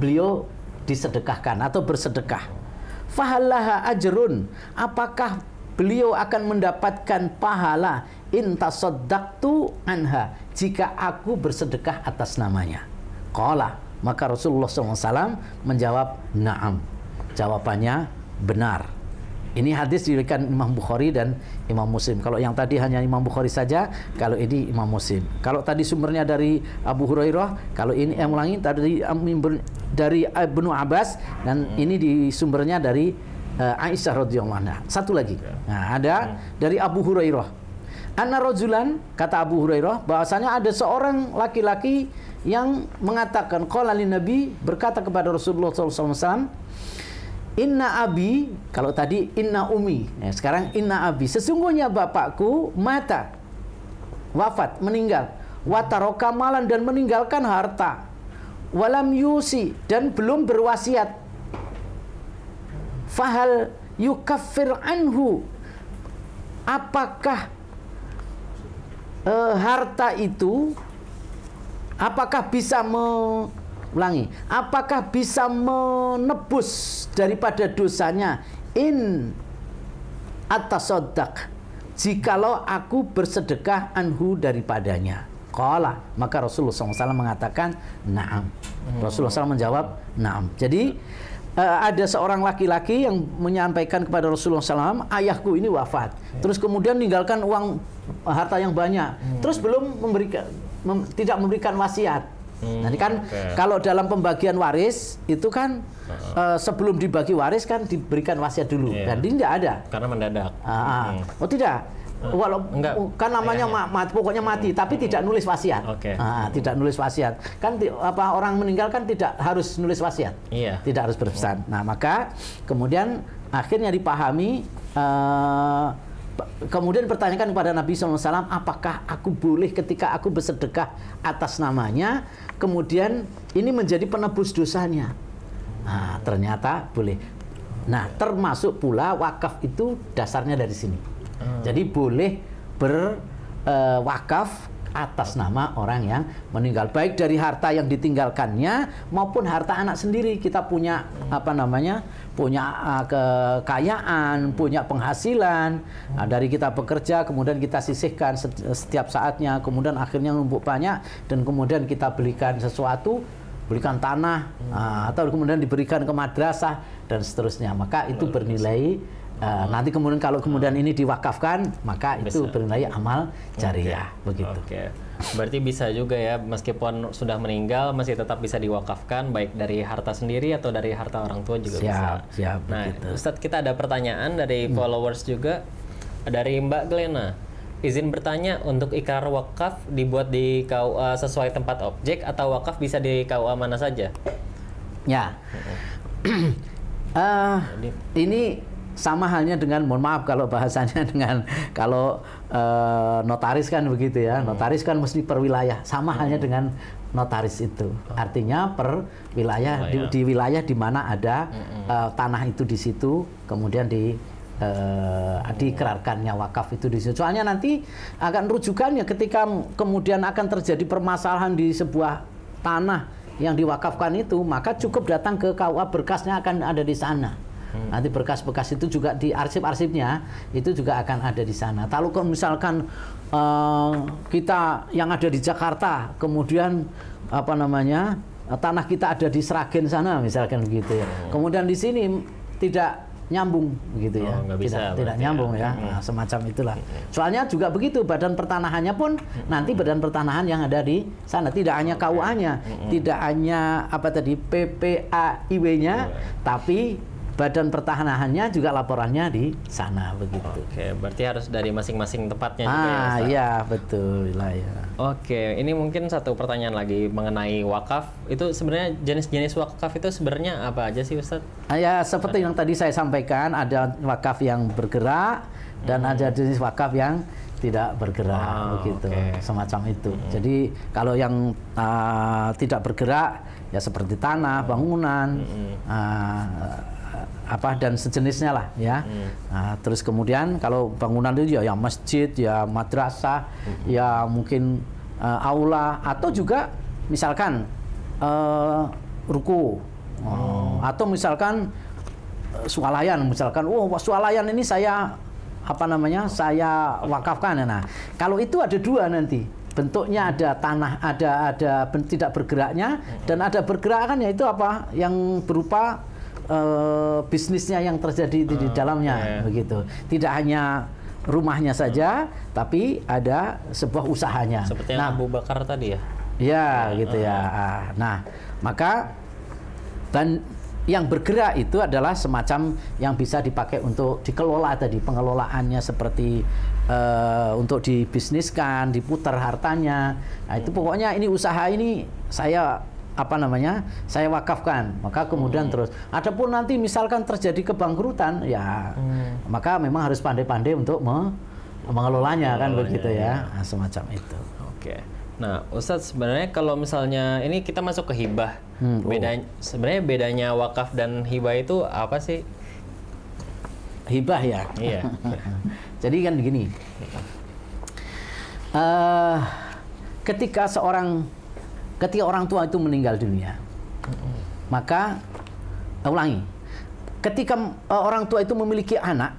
beliau disedekahkan atau bersedekah. Fahallaha ajrun, apakah beliau akan mendapatkan pahala intasodaktu anha jika aku bersedekah atas namanya. Qala. Maka Rasulullah SAW menjawab, Naam. Jawabannya, benar. Ini hadis diberikan Imam Bukhari dan Imam Muslim. Kalau yang tadi hanya Imam Bukhari saja, kalau ini Imam Muslim. Kalau tadi sumbernya dari Abu Hurairah, kalau ini yang ulangi tadi um, dari uh, Ibnu Abbas dan hmm. ini di sumbernya dari uh, Aisyah radhiyallahu anha. Satu lagi. Ya. Nah, ada hmm. dari Abu Hurairah. Anna rajulan kata Abu Hurairah bahwasanya ada seorang laki-laki yang mengatakan qala Nabi berkata kepada Rasulullah SAW Inna abi, kalau tadi inna umi, ya, sekarang inna abi. Sesungguhnya bapakku mata, wafat, meninggal. Wataroka malan dan meninggalkan harta. Walam yusi dan belum berwasiat. Fahal yukafir anhu. Apakah eh, harta itu Apakah bisa ulangi? Apakah bisa menebus daripada dosanya in atas sodak jikalau aku bersedekah anhu daripadanya kola maka Rasulullah SAW mengatakan naam hmm. Rasulullah SAW menjawab naam jadi uh, ada seorang laki-laki yang menyampaikan kepada Rasulullah SAW ayahku ini wafat hmm. terus kemudian meninggalkan uang harta yang banyak hmm. terus belum memberikan mem, tidak memberikan wasiat. Hmm, ini kan okay. kalau dalam pembagian waris itu kan uh -huh. uh, sebelum dibagi waris kan diberikan wasiat dulu. Yeah. Dan ini tidak ada. Karena mendadak. -huh. hmm. Oh tidak. Uh, Walau enggak, oh, kan namanya iya, ma iya. mati, pokoknya mati, hmm, tapi tidak nulis wasiat. Okay. hmm. tidak nulis wasiat. Kan apa orang meninggal kan tidak harus nulis wasiat. Iya. Tidak harus berpesan. Hmm. Nah, maka kemudian akhirnya dipahami uh, kemudian pertanyakan kepada Nabi SAW, apakah aku boleh ketika aku bersedekah atas namanya, kemudian ini menjadi penebus dosanya. Nah, ternyata boleh. Nah, termasuk pula wakaf itu dasarnya dari sini. Hmm. Jadi boleh berwakaf eh, atas nama orang yang meninggal baik dari harta yang ditinggalkannya maupun harta anak sendiri kita punya apa namanya punya uh, kekayaan punya penghasilan nah, dari kita bekerja kemudian kita sisihkan setiap saatnya kemudian akhirnya numpuk banyak dan kemudian kita belikan sesuatu belikan tanah uh, atau kemudian diberikan ke madrasah dan seterusnya maka itu bernilai Uh, nanti kemudian kalau kemudian hmm. ini diwakafkan maka bisa. itu bernilai amal jariah okay. begitu. Okay. Berarti bisa juga ya meskipun sudah meninggal masih tetap bisa diwakafkan baik dari harta sendiri atau dari harta orang tua juga siap, bisa. Siap, Nah, begitu. Ustadz kita ada pertanyaan dari hmm. followers hmm. juga dari Mbak Glena. Izin bertanya untuk ikrar wakaf dibuat di KUA eh, sesuai tempat objek atau wakaf bisa di KUA eh, mana saja? Ya. uh, ini sama halnya dengan mohon maaf kalau bahasanya dengan kalau e, notaris kan begitu ya hmm. notaris kan mesti per wilayah sama hmm. halnya dengan notaris itu oh. artinya per wilayah wilayah. di, di wilayah di mana ada hmm. e, tanah itu di situ kemudian di e, hmm. dikerarkannya wakaf itu di situ soalnya nanti akan rujukannya ketika kemudian akan terjadi permasalahan di sebuah tanah yang diwakafkan itu maka cukup datang ke KUA berkasnya akan ada di sana Hmm. Nanti berkas-berkas itu juga di arsip-arsipnya itu juga akan ada di sana. Kalau misalkan uh, kita yang ada di Jakarta kemudian apa namanya eh, tanah kita ada di Sragen sana misalkan begitu ya. Hmm. Kemudian di sini tidak nyambung begitu ya. Oh, tidak bisa, tidak ya. nyambung ya. ya. Nah, semacam itulah. Hmm. Soalnya juga begitu badan pertanahannya pun hmm. nanti badan pertanahan yang ada di sana tidak hanya KUA-nya, hmm. tidak hanya apa tadi PPAIW-nya, hmm. Iya. tapi badan pertahanannya juga laporannya di sana begitu. Oke, berarti harus dari masing-masing tempatnya ah, juga ya. Ah, iya, betul wilayah. Ya. Oke, ini mungkin satu pertanyaan lagi mengenai wakaf. Itu sebenarnya jenis-jenis wakaf itu sebenarnya apa aja sih, Ustaz? Ah, ya, seperti yang tadi saya sampaikan, ada wakaf yang bergerak dan hmm. ada jenis wakaf yang tidak bergerak oh, begitu okay. semacam itu. Hmm. Jadi kalau yang uh, tidak bergerak ya seperti tanah, bangunan, hmm. Ah, apa dan sejenisnya lah ya. Hmm. Nah, terus kemudian kalau bangunan itu ya, ya masjid, ya madrasah, hmm. ya mungkin uh, aula atau juga misalkan uh, ruku oh, oh. atau misalkan uh, sualayan misalkan, oh sualayan ini saya apa namanya saya wakafkan. Nah kalau itu ada dua nanti bentuknya ada tanah ada ada tidak bergeraknya hmm. dan ada bergerakannya itu apa yang berupa uh, bisnisnya yang terjadi di, di hmm, dalamnya yeah. begitu. Tidak hanya rumahnya saja, hmm. tapi ada sebuah usahanya. Seperti yang nah, Abu Bakar tadi ya. Iya, iya, gitu ya, gitu uh. ya. Nah, maka dan yang bergerak itu adalah semacam yang bisa dipakai untuk dikelola tadi pengelolaannya seperti uh, untuk dibisniskan, diputar hartanya. Nah, itu hmm. pokoknya ini usaha ini saya apa namanya saya wakafkan maka kemudian hmm. terus adapun nanti misalkan terjadi kebangkrutan ya hmm. maka memang harus pandai-pandai untuk me mengelolanya, kan begitu ya, ya. Nah, semacam itu oke nah Ustadz sebenarnya kalau misalnya ini kita masuk ke hibah hmm, oh. bedanya sebenarnya bedanya wakaf dan hibah itu apa sih hibah ya iya jadi kan begini uh, ketika seorang ketika orang tua itu meninggal dunia, maka ulangi, ketika eh, orang tua itu memiliki anak,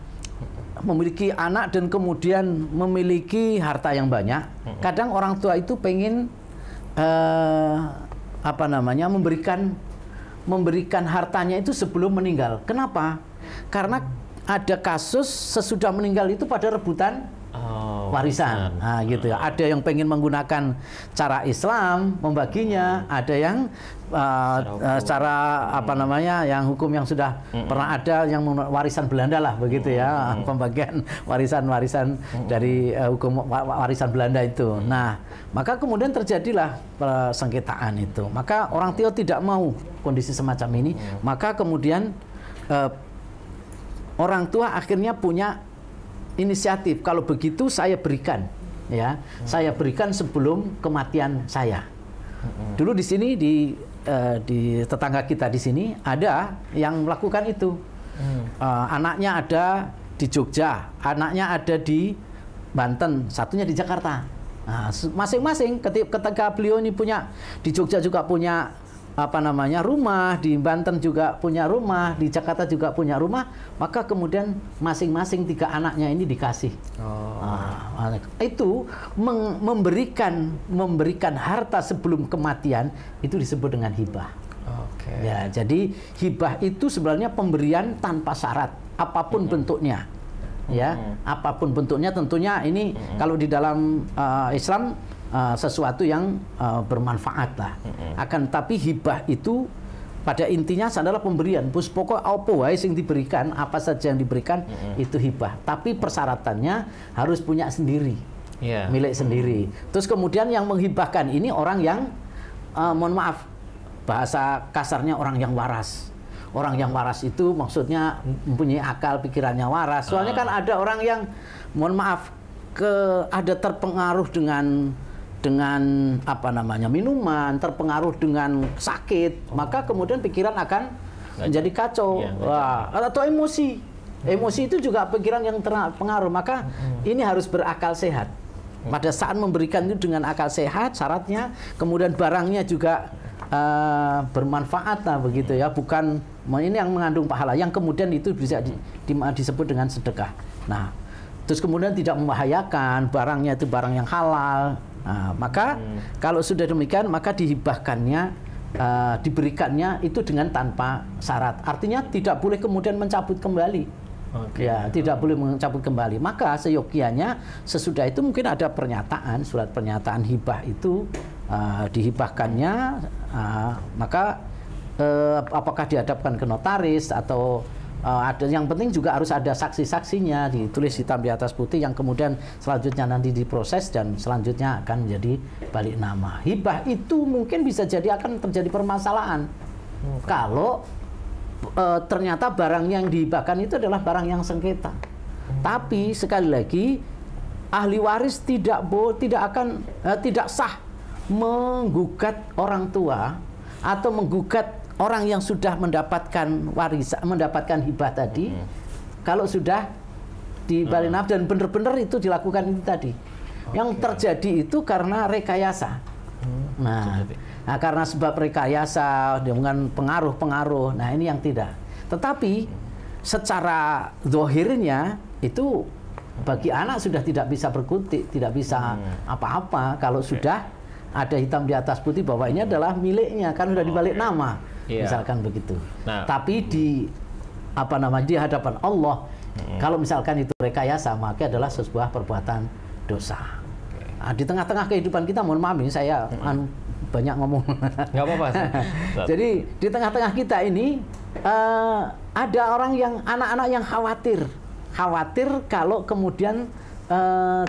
memiliki anak dan kemudian memiliki harta yang banyak, kadang orang tua itu pengen eh, apa namanya memberikan memberikan hartanya itu sebelum meninggal. Kenapa? Karena ada kasus sesudah meninggal itu pada rebutan oh, warisan. Nah, gitu ya. Ah. Ada yang pengen menggunakan cara Islam membaginya, hmm. ada yang uh, secara, ah, secara hmm. apa namanya yang hukum yang sudah hmm. pernah ada yang warisan Belanda lah begitu ya. hmm. ya, pembagian warisan-warisan hmm. dari uh, hukum warisan Belanda itu. Hmm. Nah, maka kemudian terjadilah sengketaan itu. Maka orang Tio tidak mau kondisi semacam ini, hmm. maka kemudian uh, orang tua akhirnya punya inisiatif. Kalau begitu saya berikan, ya, hmm. saya berikan sebelum kematian saya. Hmm. Dulu di sini di uh, di tetangga kita di sini ada yang melakukan itu. Hmm. Uh, anaknya ada di Jogja, anaknya ada di Banten, satunya di Jakarta. masing nah, masing-masing ketika beliau ini punya di Jogja juga punya apa namanya rumah di Banten juga punya rumah di Jakarta juga punya rumah maka kemudian masing-masing tiga anaknya ini dikasih oh. nah, itu memberikan memberikan harta sebelum kematian itu disebut dengan hibah okay. ya jadi hibah itu sebenarnya pemberian tanpa syarat apapun hmm. bentuknya ya mm-hmm. apapun bentuknya tentunya ini hmm. kalau di dalam uh, Islam Eh, sesuatu yang uh, bermanfaat lah. Mm-hmm. Akan tapi hibah itu pada intinya adalah pemberian. Bus pokok apa wae sing diberikan, apa saja yang diberikan mm-hmm. itu hibah. Tapi persyaratannya harus punya sendiri. Yeah. Milik sendiri. Mm-hmm. Terus kemudian yang menghibahkan ini orang yang uh, mohon maaf bahasa kasarnya orang yang waras orang yang waras itu maksudnya mempunyai akal pikirannya waras. Soalnya ah. kan ada orang yang mohon maaf ke ada terpengaruh dengan dengan apa namanya minuman, terpengaruh dengan sakit, oh. maka kemudian pikiran akan menjadi kacau. Ya, Wah, atau emosi. Hmm. Emosi itu juga pikiran yang terpengaruh. Maka hmm. ini harus berakal sehat. Hmm. Pada saat memberikan itu dengan akal sehat, syaratnya kemudian barangnya juga uh, bermanfaat lah begitu ya, bukan ini yang mengandung pahala yang kemudian itu bisa di, di, disebut dengan sedekah. Nah, terus kemudian tidak membahayakan barangnya itu barang yang halal Nah, maka hmm. kalau sudah demikian maka dihibahkannya uh, diberikannya itu dengan tanpa syarat. Artinya tidak boleh kemudian mencabut kembali. Okay. Ya, tidak boleh mencabut kembali. Maka seyogianya sesudah itu mungkin ada pernyataan surat pernyataan hibah itu uh, dihibahkannya uh, maka uh, apakah dihadapkan ke notaris atau Eh, ada yang penting juga harus ada saksi-saksinya ditulis hitam di atas putih yang kemudian selanjutnya nanti diproses dan selanjutnya akan menjadi balik nama. Hibah itu mungkin bisa jadi akan terjadi permasalahan hmm. kalau uh, ternyata barang yang dihibahkan itu adalah barang yang sengketa. Hmm. Tapi sekali lagi ahli waris tidak bo tidak akan uh, tidak sah menggugat orang tua atau menggugat orang yang sudah mendapatkan warisan, mendapatkan hibah tadi, hmm. kalau sudah dibalik hmm. dan benar-benar itu dilakukan itu tadi. Okay. Yang terjadi itu karena rekayasa. Hmm. Nah, nah, karena sebab rekayasa dengan pengaruh-pengaruh. Nah, ini yang tidak. Tetapi mm-hmm. secara dohirnya itu bagi mm-hmm. anak sudah tidak bisa berkutik, tidak bisa mm-hmm. apa-apa hmm. kalau okay. sudah ada hitam di atas putih bahwa ini adalah miliknya kan sudah dibalik okay. nama yeah. misalkan begitu. Nah. Tapi di apa namanya di hadapan Allah, hmm. kalau misalkan itu rekayasa maka adalah sebuah perbuatan dosa. Nah, di tengah-tengah kehidupan kita, mohon maaf ini saya hmm. an, banyak ngomong. Nggak apa-apa. Jadi di tengah-tengah kita ini uh, ada orang yang anak-anak yang khawatir, khawatir kalau kemudian uh,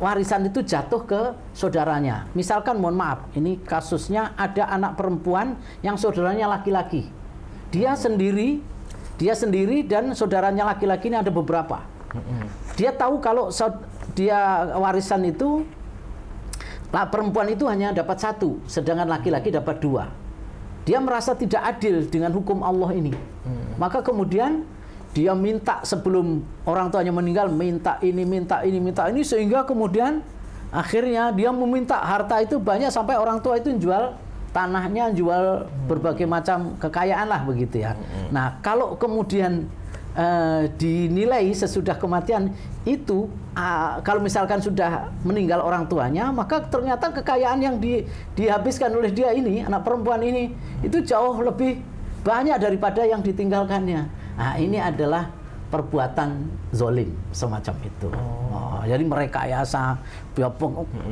warisan itu jatuh ke saudaranya. Misalkan mohon maaf, ini kasusnya ada anak perempuan yang saudaranya laki-laki. Dia sendiri, dia sendiri dan saudaranya laki-laki ini ada beberapa. Dia tahu kalau dia warisan itu perempuan itu hanya dapat satu, sedangkan laki-laki dapat dua. Dia merasa tidak adil dengan hukum Allah ini. Maka kemudian dia minta sebelum orang tuanya meninggal minta ini minta ini minta ini sehingga kemudian akhirnya dia meminta harta itu banyak sampai orang tua itu jual tanahnya jual berbagai macam kekayaan lah begitu ya. Nah kalau kemudian eh, dinilai sesudah kematian itu ah, kalau misalkan sudah meninggal orang tuanya maka ternyata kekayaan yang di, dihabiskan oleh dia ini anak perempuan ini itu jauh lebih banyak daripada yang ditinggalkannya. Nah, ini adalah perbuatan zolim semacam itu. Oh. Oh, jadi mereka ya,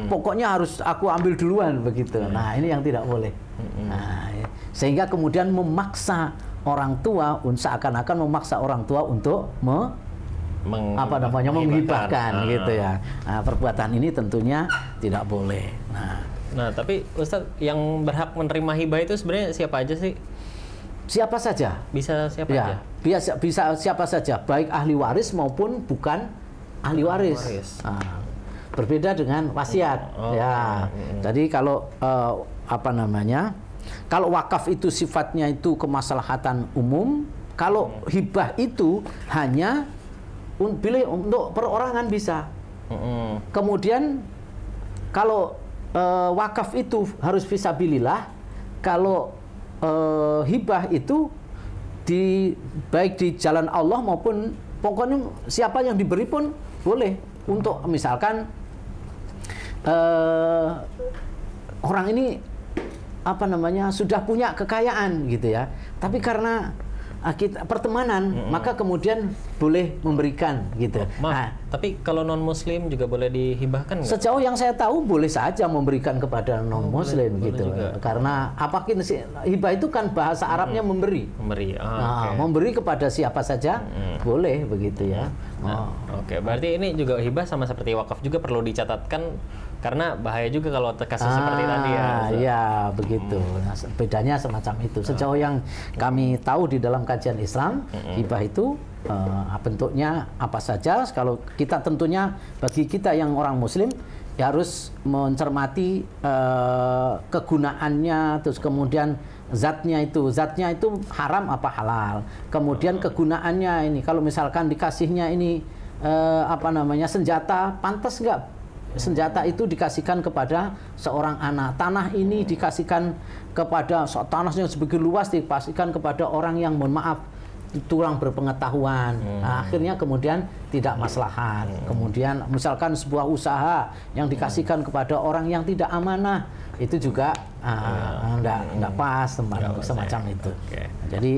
pokoknya harus aku ambil duluan begitu. Iya. Nah ini yang tidak boleh. Nah, ya. sehingga kemudian memaksa orang tua, seakan-akan memaksa orang tua untuk me Meng apa namanya menghibahkan ah. gitu ya. Nah, perbuatan ini tentunya tidak boleh. Nah, nah tapi Ustadz yang berhak menerima hibah itu sebenarnya siapa aja sih? Siapa saja. Bisa siapa ya. aja bisa, bisa siapa saja, baik ahli waris maupun bukan ahli waris. Ahli waris. Nah, berbeda dengan wasiat. Oh, ya. Okay. Jadi kalau uh, apa namanya? Kalau wakaf itu sifatnya itu kemaslahatan umum, kalau hibah itu hanya pilih untuk perorangan bisa. Kemudian kalau eh, wakaf itu harus visabilillah, kalau eh, hibah itu di baik di jalan Allah maupun pokoknya siapa yang diberi pun boleh untuk misalkan uh, orang ini apa namanya sudah punya kekayaan gitu ya tapi karena Ah, kita pertemanan mm -hmm. maka kemudian boleh memberikan gitu. Oh, maaf, nah, tapi kalau non muslim juga boleh dihibahkan Sejauh Sejauh yang saya tahu boleh saja memberikan kepada oh, non muslim boleh, gitu. Boleh Karena apa sih hibah itu kan bahasa Arabnya mm -hmm. memberi. Memberi. oh, ah, nah, okay. memberi kepada siapa saja mm -hmm. boleh begitu ya. Nah, oh. Oke, okay. berarti ini juga hibah sama seperti wakaf juga perlu dicatatkan karena bahaya juga kalau kasus ah, seperti tadi ya. Iya, so. begitu. Hmm. Nah, bedanya semacam itu. Sejauh yang kami tahu di dalam kajian Islam, hmm. hibah itu uh, bentuknya apa saja. Kalau kita tentunya bagi kita yang orang Muslim ya harus mencermati uh, kegunaannya, terus kemudian zatnya itu zatnya itu haram apa halal kemudian hmm. kegunaannya ini kalau misalkan dikasihnya ini uh, apa namanya senjata pantas nggak senjata itu dikasihkan kepada seorang anak. Tanah ini dikasihkan kepada yang sebegitu luas dikasihkan kepada orang yang mohon maaf kurang berpengetahuan. Hmm. Nah, akhirnya kemudian tidak maslahat. Hmm. Kemudian misalkan sebuah usaha yang hmm. dikasihkan kepada orang yang tidak amanah itu juga uh, enggak enggak pas semacam, semacam ya. itu. Jadi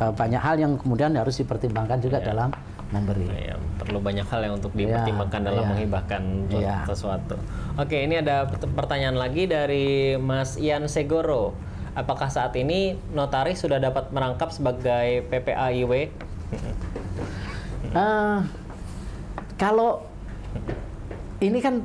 eh, banyak hal yang kemudian harus dipertimbangkan juga ya. dalam memberi. Ya, perlu banyak hal yang untuk iya, dipertimbangkan ya, dalam ya. menghibahkan ya. sesuatu. Oke, ini ada pertanyaan lagi dari Mas Ian Segoro. Apakah saat ini notaris sudah dapat merangkap sebagai PPAIW? Uh, eh, kalau ini kan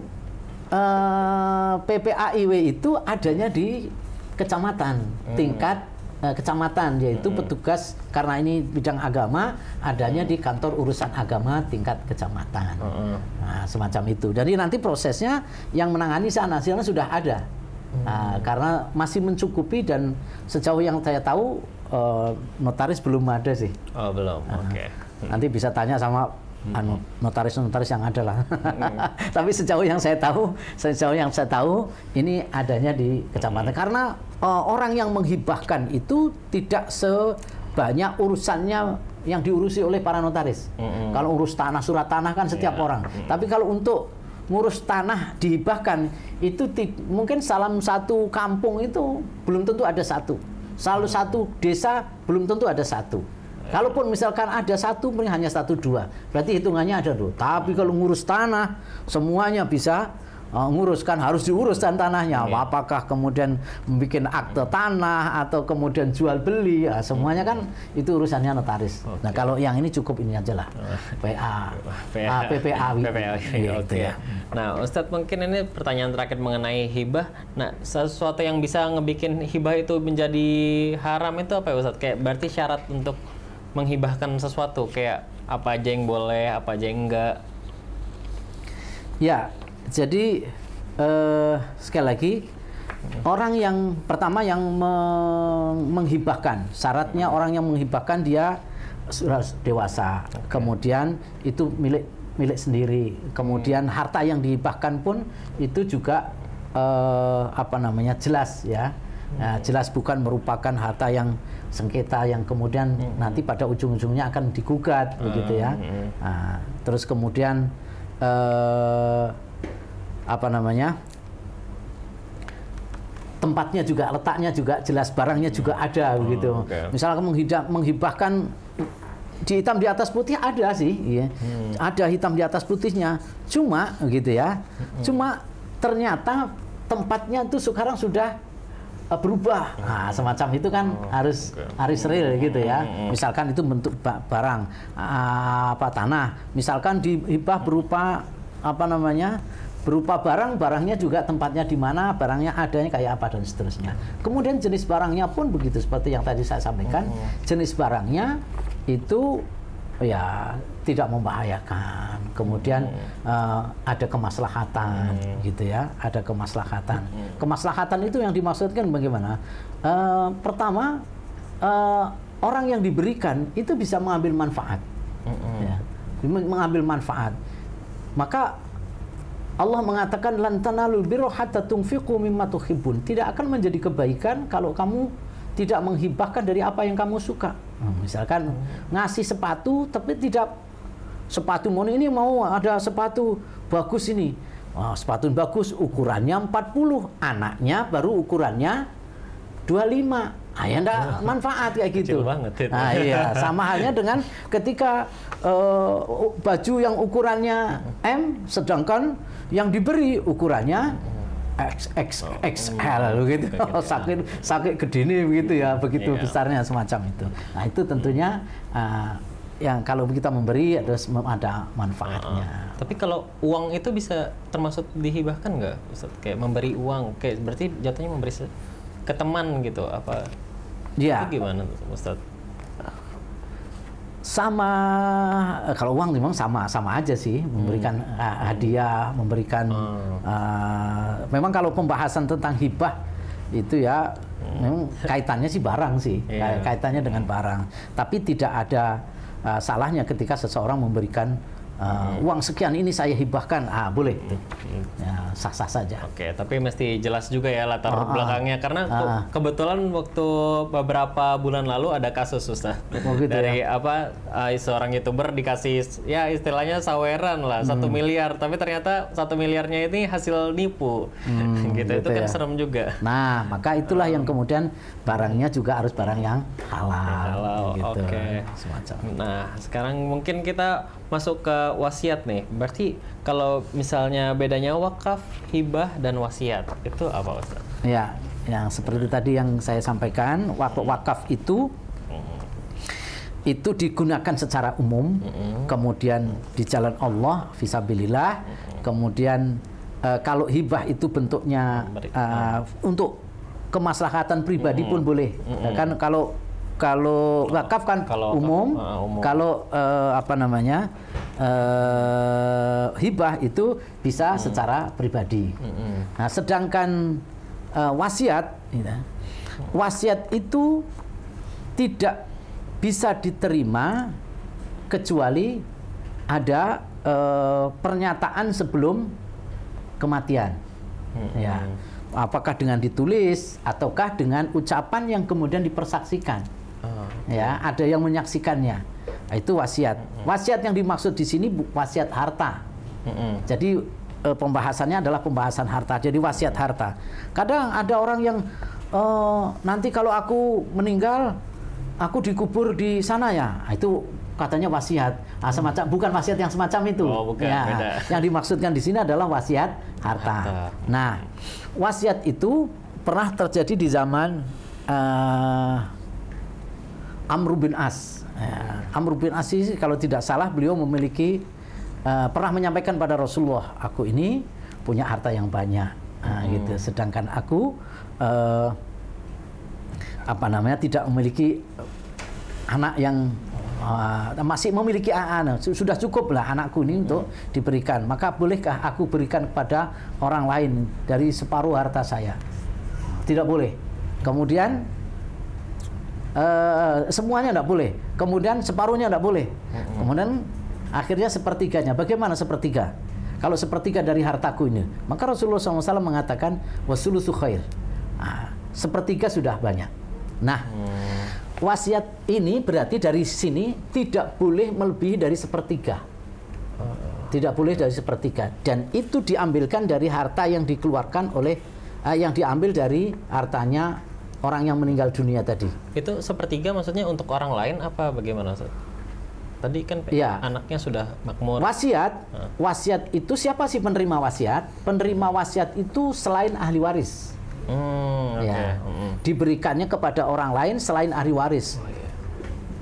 uh, eh, PPAIW itu adanya di kecamatan hmm. tingkat Eh, kecamatan yaitu hmm. petugas karena ini bidang agama adanya hmm. di kantor urusan agama tingkat kecamatan hmm. nah, semacam itu jadi nanti prosesnya yang menangani sana sana sudah ada hmm. nah, karena masih mencukupi dan sejauh yang saya tahu eh, notaris belum ada sih oh belum nah, oke okay. nanti bisa tanya sama Anu, notaris-notaris yang ada lah. Tapi sejauh yang saya tahu, sejauh yang saya tahu ini adanya di kecamatan. Hmm. Karena uh, orang yang menghibahkan itu tidak sebanyak urusannya yang diurusi oleh para notaris. Hmm. Kalau urus tanah, surat tanah kan setiap yeah. orang. Hmm. Tapi kalau untuk ngurus tanah dihibahkan itu mungkin salam satu kampung itu belum tentu ada satu. Selalu hmm. satu desa belum tentu ada satu. Kalaupun misalkan ada satu, mungkin hanya satu dua. Berarti hitungannya ada tuh. Tapi hmm. kalau ngurus tanah, semuanya bisa uh, nguruskan harus diurus dan tanahnya. Iya. Apakah kemudian membuat akte tanah atau kemudian jual beli? Ya, semuanya kan hmm. itu urusannya notaris. Okay. Nah kalau yang ini cukup ini aja lah. PA, PA, PPA, PPA, gitu ya. Nah Ustadz mungkin ini pertanyaan terakhir mengenai hibah. Nah sesuatu yang bisa ngebikin hibah itu menjadi haram itu apa ya Ustadz? Kayak berarti syarat untuk menghibahkan sesuatu kayak apa aja yang boleh, apa aja yang enggak. Ya, jadi uh, sekali lagi orang yang pertama yang me menghibahkan syaratnya hmm. orang yang menghibahkan dia sudah dewasa, okay. kemudian itu milik milik sendiri, kemudian hmm. harta yang dihibahkan pun itu juga uh, apa namanya jelas ya. Nah, jelas bukan merupakan harta yang sengketa yang kemudian mm -hmm. nanti pada ujung-ujungnya akan digugat mm-hmm. begitu ya. Hmm. Hmm. Nah, terus kemudian eh, apa namanya? tempatnya juga letaknya juga jelas barangnya juga hmm. ada hmm, begitu. Okay. Misalnya menghidap, menghibahkan di hitam di atas putih ada sih, ya. hmm. ada hitam di atas putihnya. Cuma gitu ya, hmm. cuma ternyata tempatnya itu sekarang sudah Eh, berubah. Nah, semacam itu kan oh, harus okay. harus real gitu ya. Hmm, hmm. Misalkan itu bentuk barang eh, apa tanah, misalkan dihibah berupa apa namanya? berupa barang, barangnya juga tempatnya di mana, barangnya adanya kayak apa dan seterusnya. Kemudian jenis barangnya pun begitu seperti yang tadi saya sampaikan, hmm, jenis barangnya itu ya tidak membahayakan. Kemudian hmm. uh, ada kemaslahatan, hmm. gitu ya, ada kemaslahatan. Hmm. Kemaslahatan itu yang dimaksudkan bagaimana? Uh, pertama, uh, orang yang diberikan itu bisa mengambil manfaat, hmm. ya. mengambil manfaat. Maka Allah mengatakan lantanalul birohata hatta mimma tuhibbun. Tidak akan menjadi kebaikan kalau kamu tidak menghibahkan dari apa yang kamu suka. Hmm, misalkan ngasih sepatu tapi tidak sepatu mau ini mau ada sepatu bagus ini. Oh, sepatu bagus ukurannya 40, anaknya baru ukurannya 25. ayah ya ndak oh, manfaat kayak gitu. banget. Ya. Nah, iya, sama halnya dengan ketika uh, baju yang ukurannya M sedangkan yang diberi ukurannya XXXL oh, oh, gitu. gitu. sakit sakit gede nih begitu ya, begitu iya. besarnya semacam itu. Nah, itu tentunya uh, yang kalau kita memberi ya terus ada manfaatnya. Uh -huh. Tapi kalau uang itu bisa termasuk dihibahkan nggak, Ustaz? Kayak memberi uang, kayak berarti jatuhnya memberi ke teman gitu apa? Iya. Itu ya. gimana, Ustaz? sama kalau uang memang sama sama aja sih memberikan hmm. uh, hadiah memberikan hmm. uh, memang kalau pembahasan tentang hibah itu ya hmm. memang kaitannya sih barang sih yeah. kaitannya dengan barang tapi tidak ada Eh, salahnya ketika seseorang memberikan uh, uang sekian ini saya hibahkan, ah boleh, sah hmm, hmm. ya, sah-sah saja. Oke, tapi mesti jelas juga ya latar ah, ah. belakangnya karena uh, kebetulan waktu beberapa bulan lalu ada kasus Ustaz. Oh, gitu dari ya? apa uh, seorang youtuber dikasih ya istilahnya saweran lah hmm. satu hmm. miliar, tapi ternyata satu miliarnya ini hasil nipu, hmm, gitu, gitu itu gitu kan ya. kan serem juga. Nah, maka itulah um, yang kemudian barangnya juga harus barang yang halal. Halal, gitu, oke. Okay. Semacam. Nah, sekarang mungkin kita masuk ke wasiat nih. Berarti kalau misalnya bedanya wakaf, hibah dan wasiat itu apa Ustaz? Ya, yang seperti tadi yang saya sampaikan, wakaf, itu mm-hmm. itu digunakan secara umum, mm-hmm. kemudian di jalan Allah, visabilillah, mm-hmm. kemudian uh, kalau hibah itu bentuknya uh, untuk kemaslahatan pribadi pun boleh, mm kan kalau kalau wakaf kan kalau umum, uh, umum. kalau uh, apa namanya uh, hibah itu bisa hmm. secara pribadi. Hmm. Nah, sedangkan uh, wasiat, ya, wasiat itu tidak bisa diterima kecuali ada uh, pernyataan sebelum kematian. Hmm. Ya, apakah dengan ditulis ataukah dengan ucapan yang kemudian dipersaksikan okay. ya ada yang menyaksikannya nah, itu wasiat wasiat yang dimaksud di sini wasiat harta mm-hmm. jadi e, pembahasannya adalah pembahasan harta jadi wasiat harta kadang ada orang yang e, nanti kalau aku meninggal aku dikubur di sana ya nah, itu katanya wasiat nah, mm. semacam bukan wasiat yang semacam itu oh, bukan, ya yang dimaksudkan di sini adalah wasiat harta. harta nah wasiat itu pernah terjadi di zaman uh, Amr bin As. Ya, Amr bin As ini kalau tidak salah beliau memiliki uh, pernah menyampaikan pada Rasulullah, aku ini punya harta yang banyak, uh, hmm. gitu. Sedangkan aku uh, apa namanya tidak memiliki anak yang Uh, masih memiliki anak sudah cukup lah anakku ini untuk hmm. diberikan maka bolehkah aku berikan kepada orang lain dari separuh harta saya tidak boleh kemudian Eh, semuanya tidak boleh. Kemudian separuhnya tidak boleh. Kemudian akhirnya sepertiganya. Bagaimana sepertiga? Kalau sepertiga dari hartaku ini, maka Rasulullah SAW mengatakan wasulu khair. Nah, sepertiga sudah banyak. Nah, hmm. wasiat ini berarti dari sini tidak boleh melebihi dari sepertiga. Tidak boleh dari sepertiga. Dan itu diambilkan dari harta yang dikeluarkan oleh eh, yang diambil dari hartanya orang yang meninggal dunia tadi. Itu sepertiga maksudnya untuk orang lain apa bagaimana Tadi kan ya. anaknya sudah makmur. Wasiat, nah. wasiat itu siapa sih penerima wasiat? Penerima wasiat itu selain ahli waris. Hmm, ya. Hmm. Diberikannya kepada orang lain selain ahli waris. Oh, yeah.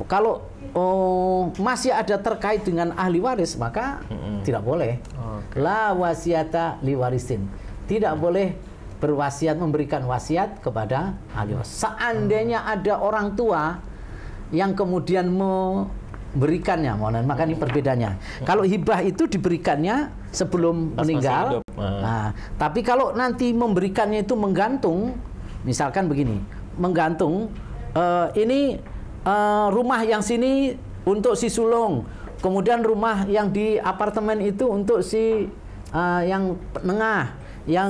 Kalau oh, masih ada terkait dengan ahli waris maka hmm. tidak boleh. Oh, okay. La wasiata liwarisin. Tidak hmm. boleh berwasiat memberikan wasiat kepada ahli waris. Seandainya ada orang tua yang kemudian memberikannya, mohon maka ini perbedaannya. Kalau hibah itu diberikannya sebelum Mas meninggal. Nah, ah. tapi kalau nanti memberikannya itu menggantung, misalkan begini, menggantung uh, ini uh, rumah yang sini untuk si sulung, kemudian rumah yang di apartemen itu untuk si uh, yang tengah, yang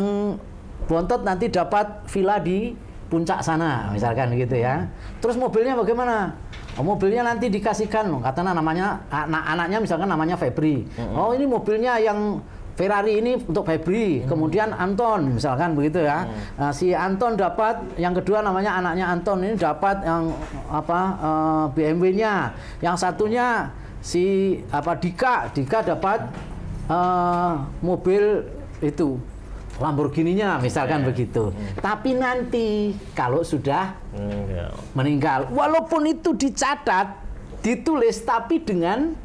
bontot nanti dapat villa di puncak sana misalkan gitu ya terus mobilnya bagaimana oh, mobilnya nanti dikasihkan katanya namanya anak anaknya misalkan namanya Febri oh ini mobilnya yang Ferrari ini untuk Febri, hmm. kemudian Anton misalkan begitu ya. Hmm. Nah, si Anton dapat yang kedua namanya anaknya Anton ini dapat yang apa uh, eh, BMW-nya. Yang satunya si apa Dika, Dika dapat uh, mobil itu Lamborghini-nya iya. misalkan yeah. begitu. Hmm. Tapi nanti kalau sudah hmm, iya. meninggal, walaupun itu dicatat, ditulis tapi dengan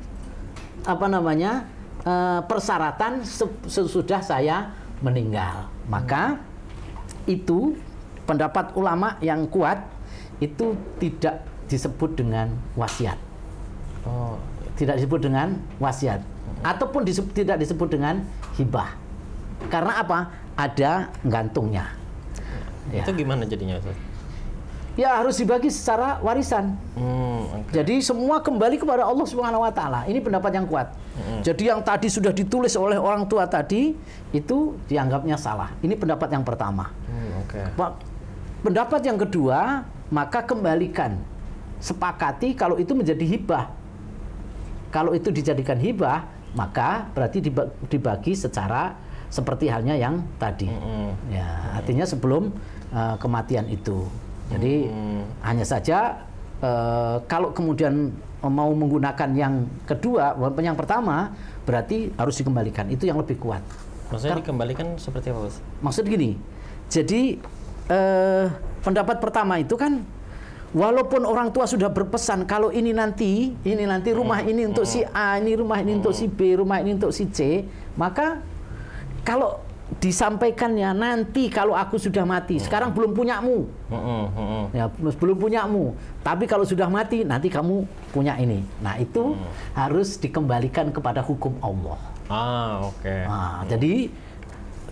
apa namanya eh, persyaratan sesudah saya meninggal. Maka itu pendapat ulama yang kuat itu tidak disebut dengan wasiat. Oh. Tidak disebut dengan wasiat ataupun disebut, tidak disebut dengan hibah. Karena apa? ada gantungnya. Ya. Itu gimana jadinya? Ya harus dibagi secara warisan. Hmm, okay. Jadi semua kembali kepada Allah Subhanahu Wa Taala. Ini pendapat yang kuat. Hmm. Jadi yang tadi sudah ditulis oleh orang tua tadi itu dianggapnya salah. Ini pendapat yang pertama. Hmm, okay. Pendapat yang kedua maka kembalikan, sepakati kalau itu menjadi hibah. Kalau itu dijadikan hibah maka berarti dibagi secara seperti halnya yang tadi. Mm-hmm. Ya, artinya sebelum uh, kematian itu. Jadi mm-hmm. hanya saja uh, kalau kemudian mau menggunakan yang kedua, yang pertama berarti harus dikembalikan. Itu yang lebih kuat. Maksudnya Kar- dikembalikan seperti apa, Bos? Maksud gini. Jadi uh, pendapat pertama itu kan Walaupun orang tua sudah berpesan kalau ini nanti, ini nanti rumah ini untuk si A, ini rumah ini untuk si B, rumah ini untuk si C, maka kalau disampaikannya nanti kalau aku sudah mati hmm. sekarang belum punyamu hmm, hmm, ya belum punyamu tapi kalau sudah mati nanti kamu punya ini nah itu harus dikembalikan kepada hukum Allah ah oke okay. nah, jadi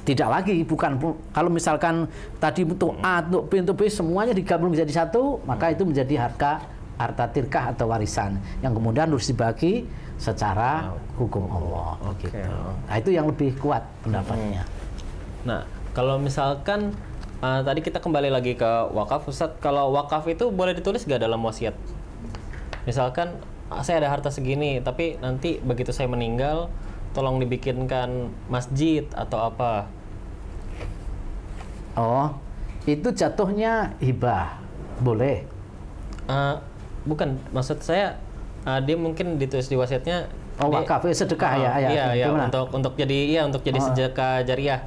tidak lagi bukan kalau misalkan tadi untuk A untuk B untuk B semuanya digabung menjadi satu maka itu menjadi harta harta tirkah atau warisan yang kemudian harus dibagi secara hukum Allah. Okay. Gitu. Nah itu yang lebih kuat pendapatnya. Hmm. Nah kalau misalkan uh, tadi kita kembali lagi ke wakaf, Ustaz, kalau wakaf itu boleh ditulis gak dalam wasiat? Misalkan ah, saya ada harta segini, tapi nanti begitu saya meninggal, tolong dibikinkan masjid atau apa? Oh, itu jatuhnya hibah, boleh? Uh, bukan, maksud saya uh, dia mungkin ditulis di wasiatnya oh wakaf wakaf eh, sedekah uh, ya ya iya, iya, untuk untuk jadi iya untuk jadi oh. sedekah jariah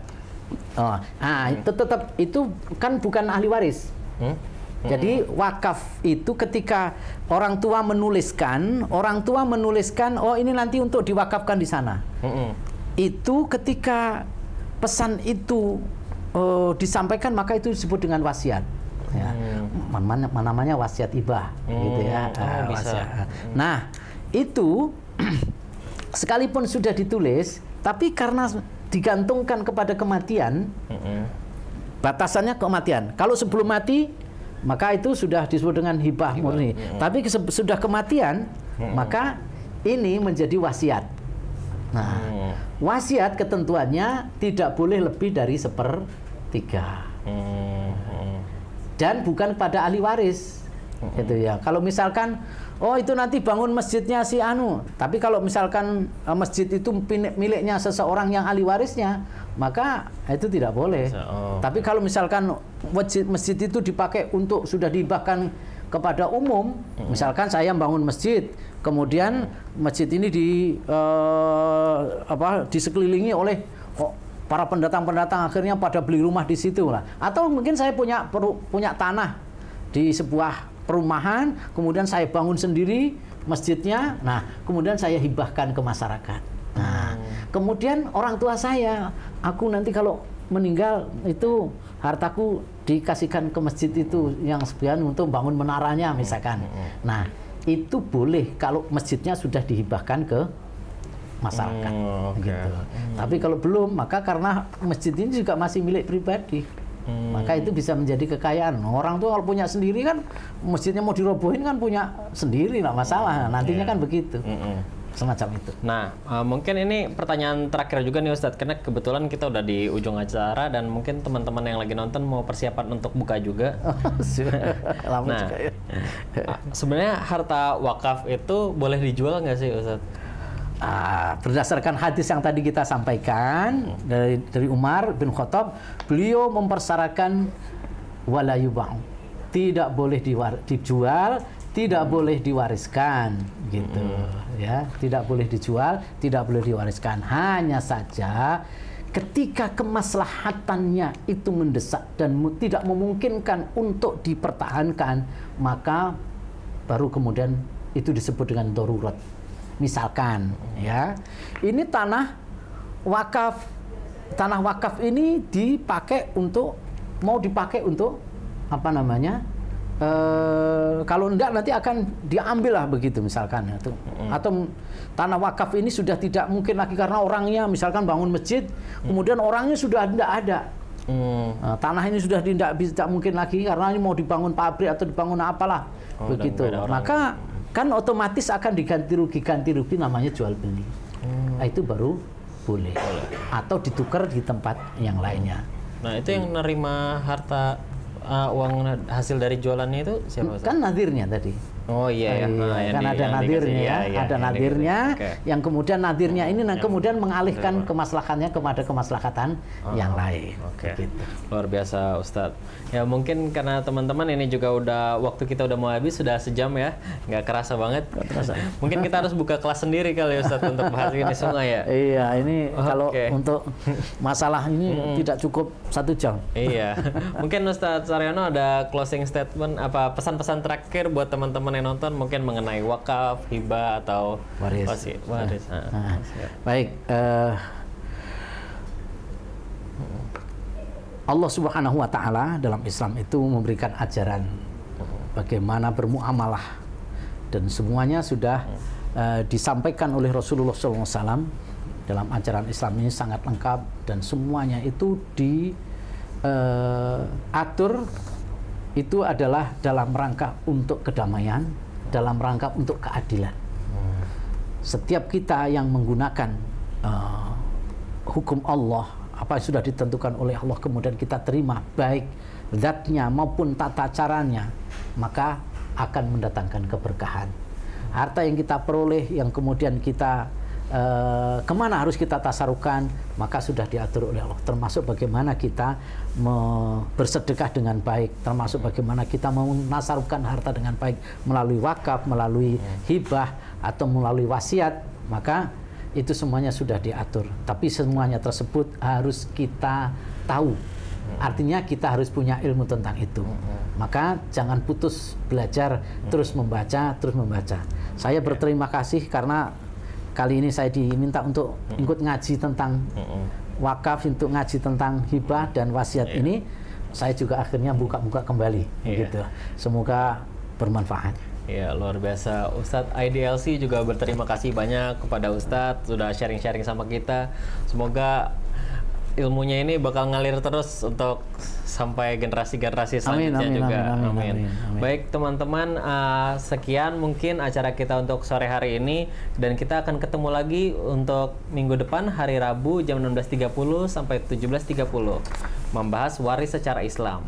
oh ah hmm. itu tetap itu kan bukan ahli waris hmm? Jadi hmm. wakaf itu ketika orang tua menuliskan, orang tua menuliskan, oh ini nanti untuk diwakafkan di sana. Hmm. Itu ketika pesan itu uh, disampaikan maka itu disebut dengan wasiat ya. Hmm. namanya wasiat ibah hmm. gitu ya. Oh, uh, bisa. Wasiat. Hmm. Nah, itu sekalipun sudah ditulis tapi karena digantungkan kepada kematian hmm. batasannya kematian. Kalau sebelum mati maka itu sudah disebut dengan hibah, hibah. murni. Hmm. Tapi sudah kematian hmm. maka ini menjadi wasiat. Nah, hmm. wasiat ketentuannya tidak boleh lebih dari sepertiga. Hmm. hmm dan bukan pada ahli waris. Oh. Gitu ya. Kalau misalkan oh itu nanti bangun masjidnya si anu, tapi kalau misalkan eh, masjid itu miliknya seseorang yang ahli warisnya, maka itu tidak boleh. Oh. Tapi kalau misalkan masjid itu dipakai untuk sudah dibahkan kepada umum, hmm. misalkan saya bangun masjid, kemudian masjid ini di uh, apa disekelilingi oleh para pendatang-pendatang akhirnya pada beli rumah di situ lah. Atau mungkin saya punya peru, punya tanah di sebuah perumahan, kemudian saya bangun sendiri masjidnya. Nah, kemudian saya hibahkan ke masyarakat. Nah, hmm. kemudian orang tua saya, aku nanti kalau meninggal itu hartaku dikasihkan ke masjid itu yang sebagian untuk bangun menaranya misalkan. Hmm, hmm. Nah, itu boleh kalau masjidnya sudah dihibahkan ke masyarakat. Oh, okay. gitu. Hmm. Tapi kalau belum, maka karena masjid ini juga masih milik pribadi. Hmm. Maka itu bisa menjadi kekayaan. Nah, orang tuh kalau punya sendiri kan masjidnya mau dirobohin kan punya sendiri nggak masalah. Nah, nantinya yeah. kan begitu. Hmm Semacam itu. Nah, uh, mungkin ini pertanyaan terakhir juga nih Ustadz, karena kebetulan kita udah di ujung acara dan mungkin teman-teman yang lagi nonton mau persiapan untuk buka juga. Lama nah, juga ya. sebenarnya harta wakaf itu boleh dijual nggak sih Ustadz? Ah, berdasarkan hadis yang tadi kita sampaikan dari dari Umar bin Khattab, beliau mempersyaratkan walayubang tidak boleh diwar, dijual, tidak hmm. boleh diwariskan, gitu hmm. ya, tidak boleh dijual, tidak boleh diwariskan. Hanya saja ketika kemaslahatannya itu mendesak dan tidak memungkinkan untuk dipertahankan, maka baru kemudian itu disebut dengan darurat Misalkan ya, ini tanah wakaf tanah wakaf ini dipakai untuk mau dipakai untuk apa namanya? E, kalau enggak nanti akan diambil lah begitu misalkan atau ya, atau tanah wakaf ini sudah tidak mungkin lagi karena orangnya misalkan bangun masjid mm. kemudian orangnya sudah tidak ada Hmm. Nah, tanah ini sudah tidak bisa mungkin lagi karena ini mau dibangun pabrik atau dibangun apalah oh, begitu. Maka kan otomatis akan diganti rugi ganti rugi namanya jual beli hmm. nah, itu baru boleh. atau ditukar di tempat yang lainnya nah itu yang nerima harta uh, uang hasil dari jualannya itu siapa kan nadirnya tadi Oh iya, iya. Nah, kan iya, ada nadirnya, ya, ya, ada nadirnya okay. yang kemudian nadirnya ini nah, yang kemudian mengalihkan kemaslahannya kepada kemaslahatan oh, yang lain. Oke. Okay. Gitu. Luar biasa Ustadz. Ya mungkin karena teman-teman ini juga udah waktu kita udah mau habis sudah sejam ya, nggak kerasa banget. kerasa. mungkin kita harus buka kelas sendiri kali ya, Ustadz untuk bahas ini semua ya. Iya ini oh, kalau untuk masalah ini hmm. tidak cukup satu jam. Iya. Mungkin Ustadz Saryono ada closing statement apa pesan-pesan terakhir buat teman-teman yang nonton mungkin mengenai wakaf, hibah atau waris. Wasi, waris. Nah. Nah. Baik. Uh, Allah Subhanahu wa taala dalam Islam itu memberikan ajaran bagaimana bermuamalah dan semuanya sudah uh, disampaikan oleh Rasulullah SAW dalam ajaran Islam ini sangat lengkap dan semuanya itu diatur eh, uh, itu adalah dalam rangka untuk kedamaian, dalam rangka untuk keadilan. Setiap kita yang menggunakan uh, hukum Allah, apa yang sudah ditentukan oleh Allah kemudian kita terima baik zatnya maupun tata caranya, maka akan mendatangkan keberkahan. Harta yang kita peroleh, yang kemudian kita uh, kemana harus kita tasarukan, maka sudah diatur oleh Allah. Termasuk bagaimana kita bersedekah dengan baik, termasuk bagaimana kita menasarkan harta dengan baik melalui wakaf, melalui hibah, atau melalui wasiat, maka itu semuanya sudah diatur. Tapi semuanya tersebut harus kita tahu. Artinya kita harus punya ilmu tentang itu. Maka jangan putus belajar, terus membaca, terus membaca. Saya berterima kasih karena kali ini saya diminta untuk ikut ngaji tentang wakaf untuk ngaji tentang hibah dan wasiat yeah. ini saya juga akhirnya buka-buka kembali yeah. gitu. Semoga bermanfaat. Ya, luar biasa. Ustadz IDLC juga berterima kasih banyak kepada Ustadz sudah sharing-sharing sama kita. Semoga ilmunya ini bakal ngalir terus untuk sampai generasi-generasi selanjutnya amin, amin, juga. Amin, amin, amin. Amin, Baik teman-teman, uh, sekian mungkin acara kita untuk sore hari ini dan kita akan ketemu lagi untuk minggu depan hari Rabu jam 16.30 sampai 17.30 membahas waris secara Islam.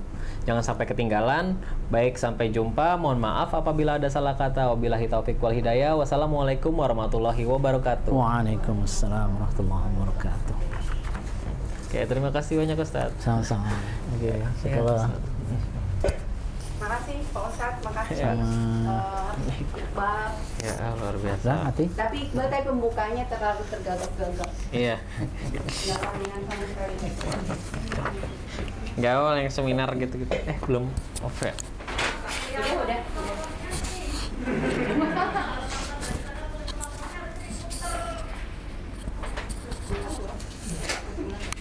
Jangan sampai ketinggalan. Baik, sampai jumpa. Mohon maaf apabila ada salah kata. Wabillahi taufiq wal hidayah. Wassalamualaikum warahmatullahi wabarakatuh. Waalaikumsalam warahmatullahi wabarakatuh. Oke, terima kasih banyak Ustaz. Sama-sama. Oke, okay, iya, terima Makasih Pak Ustaz, makasih. Ya. Uh, Iqbal. Ya, luar biasa. Nah, hati. Tapi Iqbal tadi pembukanya terlalu tergagap-gagap. Iya. Enggak palingan yang seminar gitu-gitu. Eh, belum Okay. ya? udah.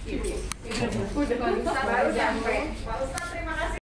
Pak baru sampai. terima kasih.